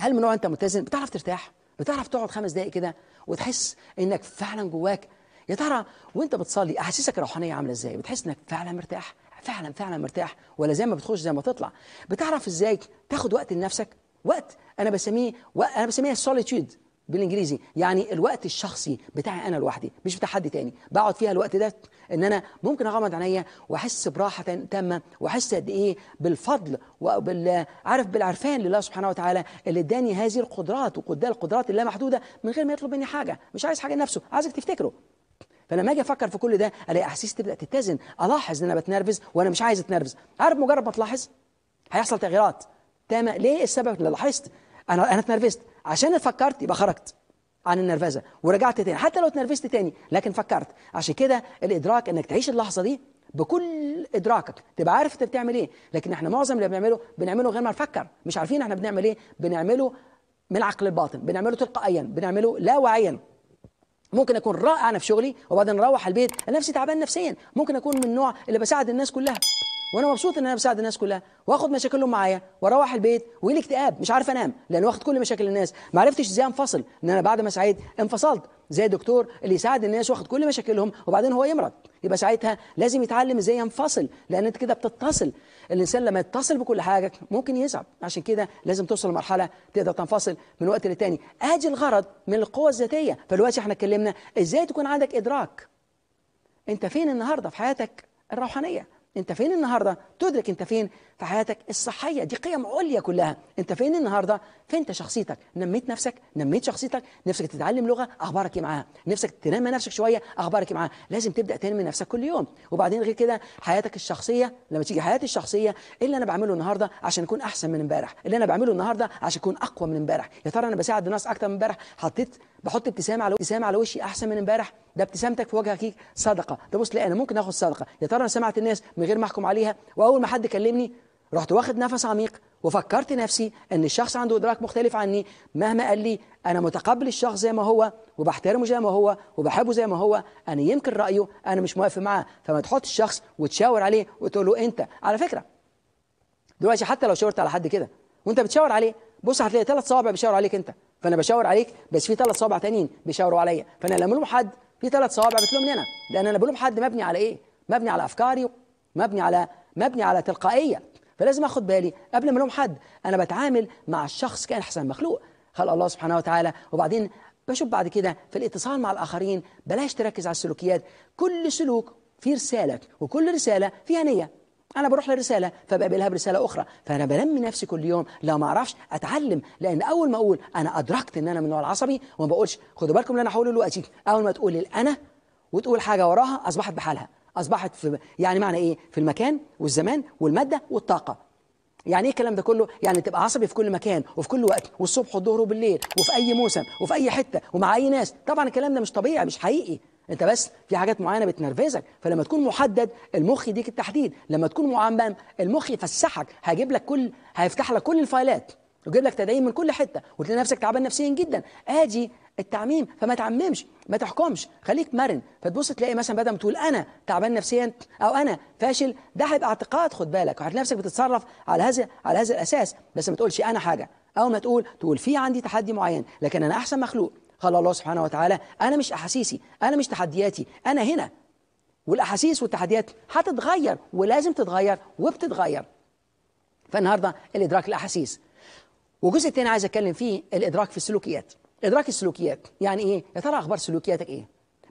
Speaker 1: هل من نوع انت متزن بتعرف ترتاح بتعرف تقعد خمس دقائق كده وتحس انك فعلا جواك يا ترى وانت بتصلي احاسيسك الروحانيه عامله ازاي بتحس انك فعلا مرتاح فعلا فعلا مرتاح ولا زي ما بتخش زي ما تطلع بتعرف ازاي تاخد وقت لنفسك وقت انا بسميه انا بسميها السوليتيود بالانجليزي يعني الوقت الشخصي بتاعي انا لوحدي مش بتاع حد تاني بقعد فيها الوقت ده ان انا ممكن اغمض عينيا واحس براحه تامه واحس قد ايه بالفضل وبال عارف بالعرفان لله سبحانه وتعالى اللي اداني هذه القدرات وقد القدرات محدوده من غير ما يطلب مني حاجه مش عايز حاجه لنفسه عايزك تفتكره فلما اجي افكر في كل ده الاقي احاسيسي تبدا تتزن الاحظ ان انا بتنرفز وانا مش عايز اتنرفز عارف مجرد ما تلاحظ هيحصل تغييرات تامه ليه السبب اللي لاحظت انا انا اتنرفزت عشان فكرت يبقى خرجت عن النرفزه ورجعت تاني حتى لو اتنرفزت تاني لكن فكرت عشان كده الادراك انك تعيش اللحظه دي بكل ادراكك تبقى عارف انت بتعمل ايه لكن احنا معظم اللي بنعمله بنعمله غير ما نفكر مش عارفين احنا بنعمل ايه بنعمله من العقل الباطن بنعمله تلقائيا بنعمله لا وعيا ممكن اكون رائع انا في شغلي وبعدين اروح البيت نفسي تعبان نفسيا ممكن اكون من النوع اللي بساعد الناس كلها وانا مبسوط ان انا بساعد الناس كلها واخد مشاكلهم معايا واروح البيت لي اكتئاب مش عارف انام لان واخد كل مشاكل الناس ما عرفتش ازاي انفصل ان انا بعد ما سعيت انفصلت زي الدكتور اللي يساعد الناس واخد كل مشاكلهم وبعدين هو يمرض يبقى ساعتها لازم يتعلم ازاي ينفصل لان انت كده بتتصل الانسان لما يتصل بكل حاجه ممكن يزعل عشان كده لازم توصل لمرحله تقدر تنفصل من وقت للتاني ادي الغرض من القوه الذاتيه فدلوقتي احنا اتكلمنا ازاي تكون عندك ادراك انت فين النهارده في حياتك الروحانيه انت فين النهارده تدرك انت فين في حياتك الصحيه دي قيم عليا كلها انت فين النهارده فين انت شخصيتك نميت نفسك نميت شخصيتك نفسك تتعلم لغه اخبارك ايه معاها نفسك تنمى نفسك شويه اخبارك ايه معاها لازم تبدا تنمي نفسك كل يوم وبعدين غير كده حياتك الشخصيه لما تيجي حياتي الشخصيه ايه اللي انا بعمله النهارده عشان اكون احسن من امبارح اللي انا بعمله النهارده عشان اكون اقوى من امبارح يا ترى انا بساعد الناس اكتر من امبارح حطيت بحط ابتسام على ابتسام على وشي احسن من امبارح ده ابتسامتك في وجه اخيك صدقه ده بص لا انا ممكن اخد صدقه يا ترى انا سمعت الناس من غير ما احكم عليها واول ما حد كلمني رحت واخد نفس عميق وفكرت نفسي ان الشخص عنده ادراك مختلف عني مهما قال لي انا متقبل الشخص زي ما هو وبحترمه زي ما هو وبحبه زي ما هو انا يمكن رايه انا مش موافق معاه فما تحط الشخص وتشاور عليه وتقول له انت على فكره دلوقتي حتى لو شاورت على حد كده وانت بتشاور عليه بص هتلاقي ثلاث صوابع بيشاور عليك انت فانا بشاور عليك بس في ثلاث صوابع تانيين بيشاوروا عليا فانا لما بلوم حد في ثلاث صوابع بتلوم انا لان انا بلوم حد مبني على ايه مبني على افكاري مبني على مبني على تلقائيه فلازم اخد بالي قبل ما الوم حد انا بتعامل مع الشخص كان احسن مخلوق خلق الله سبحانه وتعالى وبعدين بشوف بعد كده في الاتصال مع الاخرين بلاش تركز على السلوكيات كل سلوك فيه رساله وكل رساله فيها نيه انا بروح لرساله فبقابلها برساله اخرى فانا بنمي نفسي كل يوم لا ما اعرفش اتعلم لان اول ما اقول انا ادركت ان انا من النوع العصبي وما بقولش خدوا بالكم اللي انا هقوله دلوقتي اول ما تقول الانا وتقول حاجه وراها اصبحت بحالها اصبحت في يعني معنى ايه في المكان والزمان والماده والطاقه يعني ايه الكلام ده كله يعني تبقى عصبي في كل مكان وفي كل وقت والصبح والظهر وبالليل وفي اي موسم وفي اي حته ومع اي ناس طبعا الكلام ده مش طبيعي مش حقيقي انت بس في حاجات معينه بتنرفزك فلما تكون محدد المخ يديك التحديد لما تكون معمم المخ يفسحك هيجيب لك كل هيفتح لك كل الفايلات ويجيب لك تدعيم من كل حته وتلاقي نفسك تعبان نفسيا جدا ادي التعميم فما تعممش ما تحكمش خليك مرن فتبص تلاقي مثلا بدل ما تقول انا تعبان نفسيا او انا فاشل ده هيبقى اعتقاد خد بالك وهتلاقي نفسك بتتصرف على هذا على هذا الاساس بس ما تقولش انا حاجه اول ما تقول تقول في عندي تحدي معين لكن انا احسن مخلوق قال الله سبحانه وتعالى أنا مش أحاسيسي أنا مش تحدياتي أنا هنا والأحاسيس والتحديات هتتغير ولازم تتغير وبتتغير فالنهاردة الإدراك الأحاسيس والجزء الثاني عايز أتكلم فيه الإدراك في السلوكيات إدراك السلوكيات يعني إيه؟ يا ترى أخبار سلوكياتك إيه؟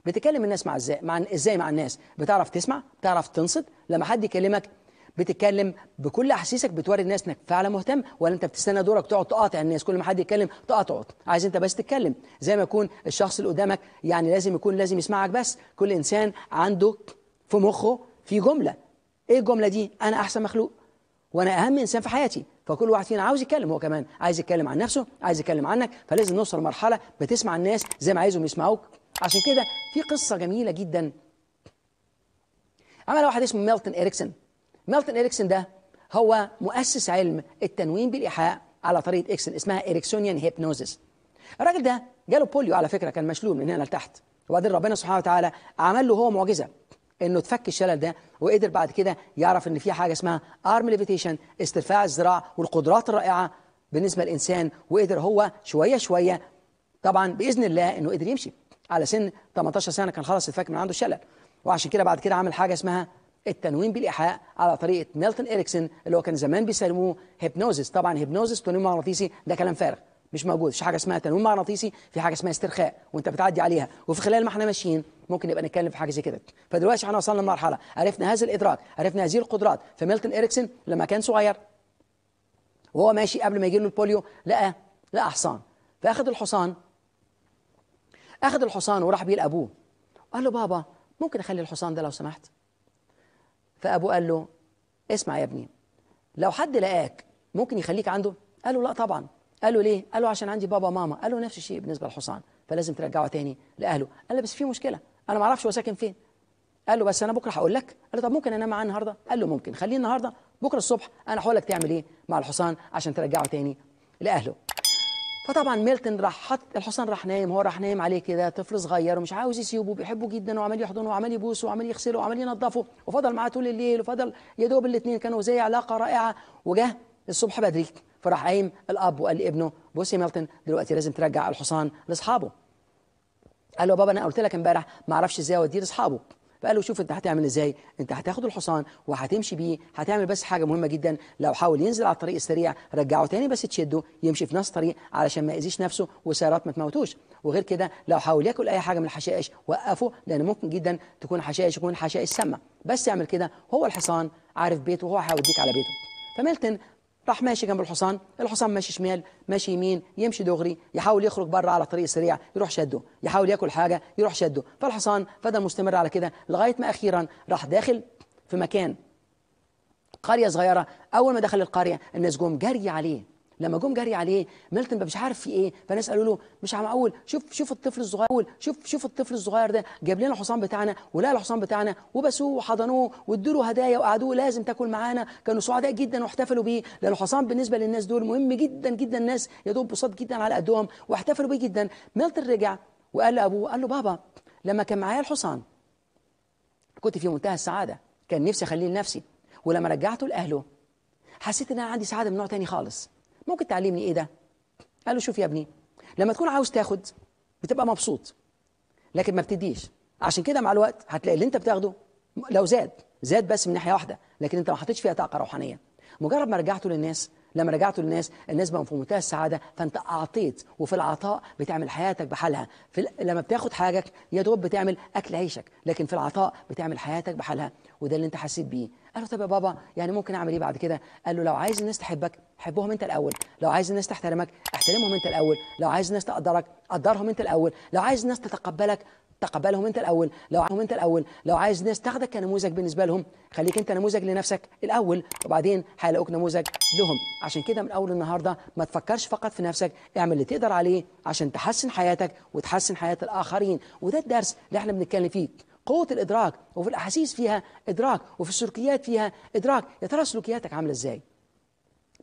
Speaker 1: بتكلم الناس مع إزاي؟ مع إزاي مع الناس؟ بتعرف تسمع؟ بتعرف تنصت؟ لما حد يكلمك بتتكلم بكل احاسيسك بتوري الناس انك فعلا مهتم ولا انت بتستنى دورك تقعد تقاطع الناس كل ما حد يتكلم تقاطع عايز انت بس تتكلم زي ما يكون الشخص اللي قدامك يعني لازم يكون لازم يسمعك بس كل انسان عنده في مخه في جمله ايه الجمله دي انا احسن مخلوق وانا اهم انسان في حياتي فكل واحد فينا عاوز يتكلم هو كمان عايز يتكلم عن نفسه عايز يتكلم عنك فلازم نوصل لمرحله بتسمع الناس زي ما عايزهم يسمعوك عشان كده في قصه جميله جدا عمل واحد اسمه ميلتون اريكسون ميلتون إريكسون ده هو مؤسس علم التنويم بالإيحاء على طريقة إكسن اسمها إريكسونيان هيبنوزيس الراجل ده جاله بوليو على فكرة كان مشلول من هنا لتحت وبعدين ربنا سبحانه وتعالى عمل له هو معجزة انه اتفك الشلل ده وقدر بعد كده يعرف ان في حاجه اسمها ارم ليفيتيشن استرفاع الذراع والقدرات الرائعه بالنسبه للانسان وقدر هو شويه شويه طبعا باذن الله انه قدر يمشي على سن 18 سنه كان خلاص اتفك من عنده الشلل وعشان كده بعد كده عمل حاجه اسمها التنويم بالإيحاء على طريقة ميلتون إريكسون اللي هو كان زمان بيسموه هيبنوزيس طبعا هيبنوزيس تنويم مغناطيسي ده كلام فارغ مش موجود في حاجه اسمها تنويم مغناطيسي في حاجه اسمها استرخاء وانت بتعدي عليها وفي خلال ما احنا ماشيين ممكن يبقى نتكلم في حاجه زي كده فدلوقتي احنا وصلنا لمرحله عرفنا هذا الادراك عرفنا هذه القدرات فميلتون إريكسون لما كان صغير وهو ماشي قبل ما يجي له البوليو لقى لقى حصان فاخد الحصان اخد الحصان وراح بيه لابوه قال له بابا ممكن اخلي الحصان ده لو سمحت فأبوه قال له اسمع يا ابني لو حد لقاك ممكن يخليك عنده قال له لا طبعا قال له ليه قال له عشان عندي بابا وماما قال له نفس الشيء بالنسبة للحصان فلازم ترجعه تاني لأهله قال له بس في مشكلة أنا ما اعرفش هو ساكن فين قال له بس أنا بكرة هقول لك قال له طب ممكن أنام معاه النهاردة قال له ممكن خليه النهاردة بكرة الصبح أنا هقول لك تعمل إيه مع الحصان عشان ترجعه تاني لأهله فطبعا ميلتون راح حط الحصان راح نايم هو راح نايم عليه كده طفل صغير ومش عاوز يسيبه بيحبه جدا وعمال يحضنه وعمال يبوسه وعمال يغسله وعمال ينظفه وفضل معاه طول الليل وفضل يا دوب الاثنين كانوا زي علاقه رائعه وجه الصبح بدري فراح قايم الاب وقال لابنه بص يا ميلتون دلوقتي لازم ترجع الحصان لاصحابه قال له بابا انا قلت لك امبارح ما اعرفش ازاي اوديه لاصحابه فقال له شوف انت هتعمل ازاي انت هتاخد الحصان وهتمشي بيه هتعمل بس حاجه مهمه جدا لو حاول ينزل على الطريق السريع رجعه تاني بس تشده يمشي في نفس الطريق علشان ما يأذيش نفسه وسيارات ما تموتوش وغير كده لو حاول ياكل اي حاجه من الحشائش وقفه لان ممكن جدا تكون حشائش يكون حشائش سامه بس اعمل كده هو الحصان عارف بيته وهو هيوديك على بيته فميلتون راح ماشي جنب الحصان الحصان ماشي شمال ماشي يمين يمشي دغري يحاول يخرج بره على طريق سريع يروح شده يحاول ياكل حاجه يروح شده فالحصان فضل مستمر على كده لغايه ما اخيرا راح داخل في مكان قريه صغيره اول ما دخل القريه الناس جم جري عليه لما جم جري عليه ميلتون بقى مش عارف في ايه فالناس قالوا له مش عم اقول شوف شوف الطفل الصغير شوف شوف الطفل الصغير ده جاب لنا الحصان بتاعنا ولقى الحصان بتاعنا وبسوه وحضنوه وادوا هدايا وقعدوه لازم تاكل معانا كانوا سعداء جدا واحتفلوا بيه لان الحصان بالنسبه للناس دول مهم جدا جدا الناس يا دوب بساط جدا على قدهم واحتفلوا بيه جدا ميلتون رجع وقال لابوه قال له بابا لما كان معايا الحصان كنت في منتهى السعاده كان نفسي اخليه لنفسي ولما رجعته لاهله حسيت ان انا عندي سعاده من نوع تاني خالص ممكن تعلمني ايه ده قال له شوف يا ابني لما تكون عاوز تاخد بتبقى مبسوط لكن ما بتديش عشان كده مع الوقت هتلاقي اللي انت بتاخده لو زاد زاد بس من ناحيه واحده لكن انت ما حطيتش فيها طاقه روحانيه مجرد ما رجعته للناس لما رجعته للناس الناس بقوا في منتهى السعاده فانت اعطيت وفي العطاء بتعمل حياتك بحالها في لما بتاخد حاجك يا دوب بتعمل اكل عيشك لكن في العطاء بتعمل حياتك بحالها وده اللي انت حسيت بيه قال له طب يا بابا يعني ممكن اعمل ايه بعد كده قال له لو عايز الناس تحبك حبهم انت الاول لو عايز الناس تحترمك احترمهم انت الاول لو عايز الناس تقدرك قدرهم انت الاول لو عايز الناس تتقبلك تقبلهم انت الاول لو عايزهم انت الاول لو عايز الناس تاخدك كنموذج بالنسبه لهم خليك انت نموذج لنفسك الاول وبعدين هيلاقوك نموذج لهم عشان كده من اول النهارده ما تفكرش فقط في نفسك اعمل اللي تقدر عليه عشان تحسن حياتك وتحسن حياه الاخرين وده الدرس اللي احنا بنتكلم فيه قوة الإدراك وفي الأحاسيس فيها إدراك وفي السلوكيات فيها إدراك يا ترى سلوكياتك عاملة إزاي؟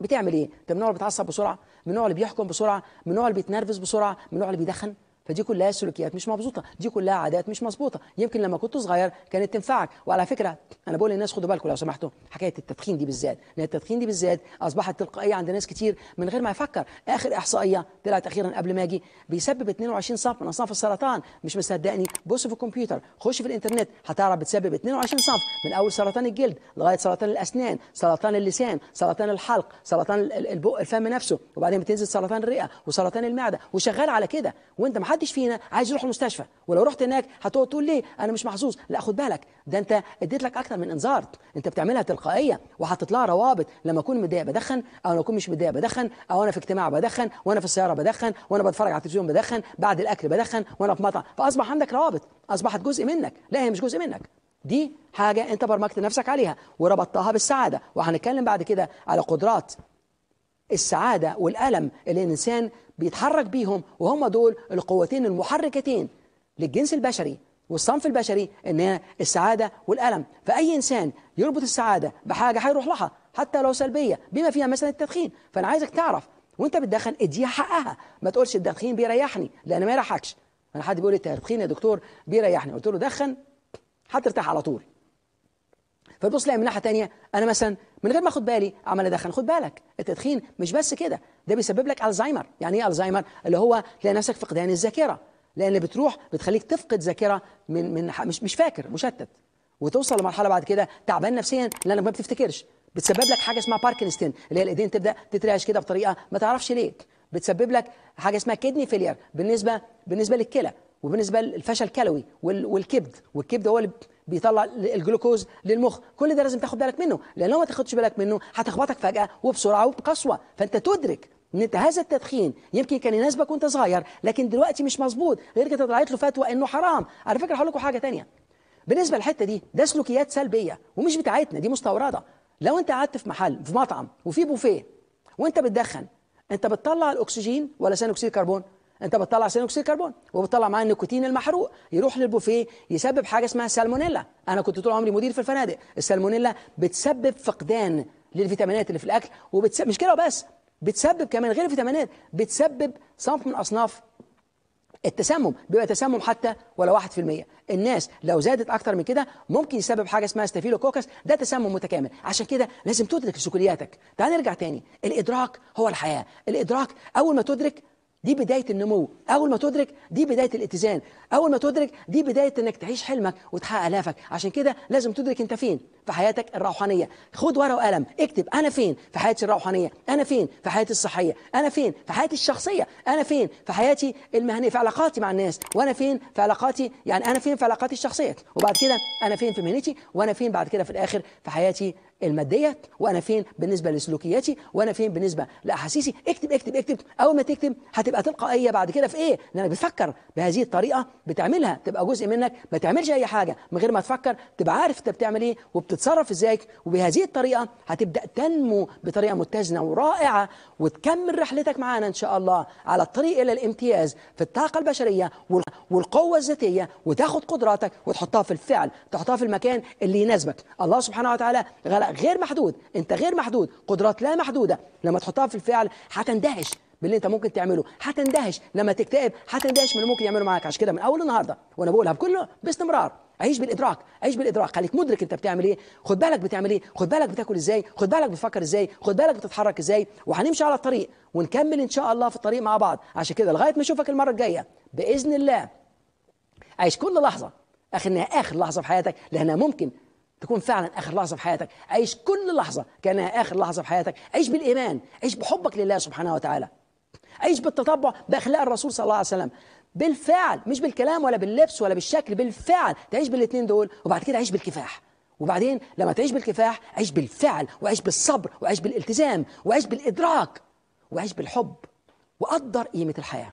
Speaker 1: بتعمل إيه؟ أنت من النوع اللي بيتعصب بسرعة؟ من النوع اللي بيحكم بسرعة؟ من النوع اللي بيتنرفز بسرعة؟ من النوع اللي بيدخن؟ فدي كلها سلوكيات مش مبسوطه دي كلها عادات مش مظبوطه يمكن لما كنت صغير كانت تنفعك وعلى فكره انا بقول للناس خدوا بالكم لو سمحتوا حكايه التدخين دي بالذات لان التدخين دي بالذات اصبحت تلقائيه عند ناس كتير من غير ما يفكر اخر احصائيه طلعت اخيرا قبل ما اجي بيسبب 22 صنف من اصناف السرطان مش مصدقني بص في الكمبيوتر خش في الانترنت هتعرف بتسبب 22 صنف من اول سرطان الجلد لغايه سرطان الاسنان سرطان اللسان سرطان الحلق سرطان البق الفم نفسه وبعدين بتنزل سرطان الرئه وسرطان المعده وشغال على كده وانت ما حدش فينا عايز يروح المستشفى ولو رحت هناك هتقعد تقول ليه انا مش محظوظ لا خد بالك ده انت اديت لك اكتر من انذار انت بتعملها تلقائيه وحطيت لها روابط لما اكون متضايق بدخن او لما اكون مش متضايق بدخن او انا في اجتماع بدخن وانا في السياره بدخن وانا بتفرج على التلفزيون بدخن بعد الاكل بدخن وانا في مطعم فاصبح عندك روابط اصبحت جزء منك لا هي مش جزء منك دي حاجة أنت برمجت نفسك عليها وربطتها بالسعادة وهنتكلم بعد كده على قدرات السعادة والألم اللي الإنسان بيتحرك بيهم وهم دول القوتين المحركتين للجنس البشري والصنف البشري ان هي السعاده والالم فاي انسان يربط السعاده بحاجه هيروح لها حتى لو سلبيه بما فيها مثلا التدخين فانا عايزك تعرف وانت بتدخن اديها حقها ما تقولش التدخين بيريحني لان ما يريحكش انا حد بيقول لي التدخين يا دكتور بيريحني قلت له دخن هترتاح على طول فبص لها من ناحيه ثانيه انا مثلا من غير ما اخد بالي عمال ادخن إيه خد بالك التدخين مش بس كده ده بيسبب لك الزهايمر يعني ايه الزهايمر اللي هو تلاقي نفسك فقدان الذاكره لان بتروح بتخليك تفقد ذاكره من من مش مش فاكر مشتت وتوصل لمرحله بعد كده تعبان نفسيا لانك ما بتفتكرش بتسبب لك حاجه اسمها باركنستين اللي هي الايدين تبدا تترعش كده بطريقه ما تعرفش ليه بتسبب لك حاجه اسمها كدني فيلير بالنسبه بالنسبه للكلى وبالنسبه للفشل كلوي والكبد والكبد هو اللي بيطلع الجلوكوز للمخ كل ده لازم تاخد بالك منه لان لو ما تاخدش بالك منه هتخبطك فجاه وبسرعه وبقسوه فانت تدرك ان انت هذا التدخين يمكن كان يناسبك وانت صغير لكن دلوقتي مش مظبوط غير كده طلعت له فتوى انه حرام على فكره هقول لكم حاجه ثانيه بالنسبه للحته دي ده سلوكيات سلبيه ومش بتاعتنا دي مستورده لو انت قعدت في محل في مطعم وفي بوفيه وانت بتدخن انت بتطلع الاكسجين ولا ثاني اكسيد الكربون انت بتطلع ثاني اكسيد الكربون وبتطلع معاه النيكوتين المحروق يروح للبوفيه يسبب حاجه اسمها سالمونيلا انا كنت طول عمري مدير في الفنادق السالمونيلا بتسبب فقدان للفيتامينات اللي في الاكل وبتسبب مش كده وبس بتسبب كمان غير الفيتامينات بتسبب صنف من اصناف التسمم بيبقى تسمم حتى ولا 1% الناس لو زادت اكتر من كده ممكن يسبب حاجه اسمها ستافيلوكوكس ده تسمم متكامل عشان كده لازم تدرك سكرياتك تعال نرجع تاني الادراك هو الحياه الادراك اول ما تدرك دي بداية النمو أول ما تدرك دي بداية الاتزان أول ما تدرك دي بداية أنك تعيش حلمك وتحقق أهدافك عشان كده لازم تدرك أنت فين في حياتك الروحانية خد ورقة وقلم اكتب أنا فين في حياتي الروحانية أنا فين في حياتي الصحية أنا فين في حياتي الشخصية أنا فين في حياتي المهنية في علاقاتي مع الناس وأنا فين في علاقاتي يعني أنا فين في علاقاتي الشخصية وبعد كده أنا فين في مهنتي وأنا فين بعد كده في الآخر في حياتي الماديه وانا فين بالنسبه لسلوكياتي وانا فين بالنسبه لاحاسيسي اكتب اكتب اكتب اول ما تكتب هتبقى تلقائيه بعد كده في ايه لانك بتفكر بهذه الطريقه بتعملها تبقى جزء منك ما تعملش اي حاجه من غير ما تفكر تبقى عارف انت بتعمل ايه وبتتصرف ازاي وبهذه الطريقه هتبدا تنمو بطريقه متزنه ورائعه وتكمل رحلتك معانا ان شاء الله على الطريق الى الامتياز في الطاقه البشريه والقوه الذاتيه وتاخد قدراتك وتحطها في الفعل تحطها في المكان اللي يناسبك الله سبحانه وتعالى غلق غير محدود انت غير محدود قدرات لا محدودة لما تحطها في الفعل هتندهش باللي انت ممكن تعمله هتندهش لما تكتئب هتندهش من اللي ممكن يعمله معاك عشان كده من اول النهارده وانا بقولها بكل باستمرار عيش بالادراك عيش بالادراك خليك مدرك انت بتعمل ايه خد بالك بتعمل ايه خد بالك بتاكل ازاي خد بالك بتفكر ازاي خد بالك بتتحرك ازاي وهنمشي على الطريق ونكمل ان شاء الله في الطريق مع بعض عشان كده لغايه ما اشوفك المره الجايه باذن الله عيش كل لحظه اخر اخر لحظه في حياتك لانها ممكن تكون فعلا اخر لحظه في حياتك عيش كل لحظه كانها اخر لحظه في حياتك عيش بالايمان عيش بحبك لله سبحانه وتعالى عيش بالتطبع باخلاق الرسول صلى الله عليه وسلم بالفعل مش بالكلام ولا باللبس ولا بالشكل بالفعل تعيش بالاثنين دول وبعد كده عيش بالكفاح وبعدين لما تعيش بالكفاح عيش بالفعل وعيش بالصبر وعيش بالالتزام وعيش بالادراك وعيش بالحب وقدر قيمه الحياه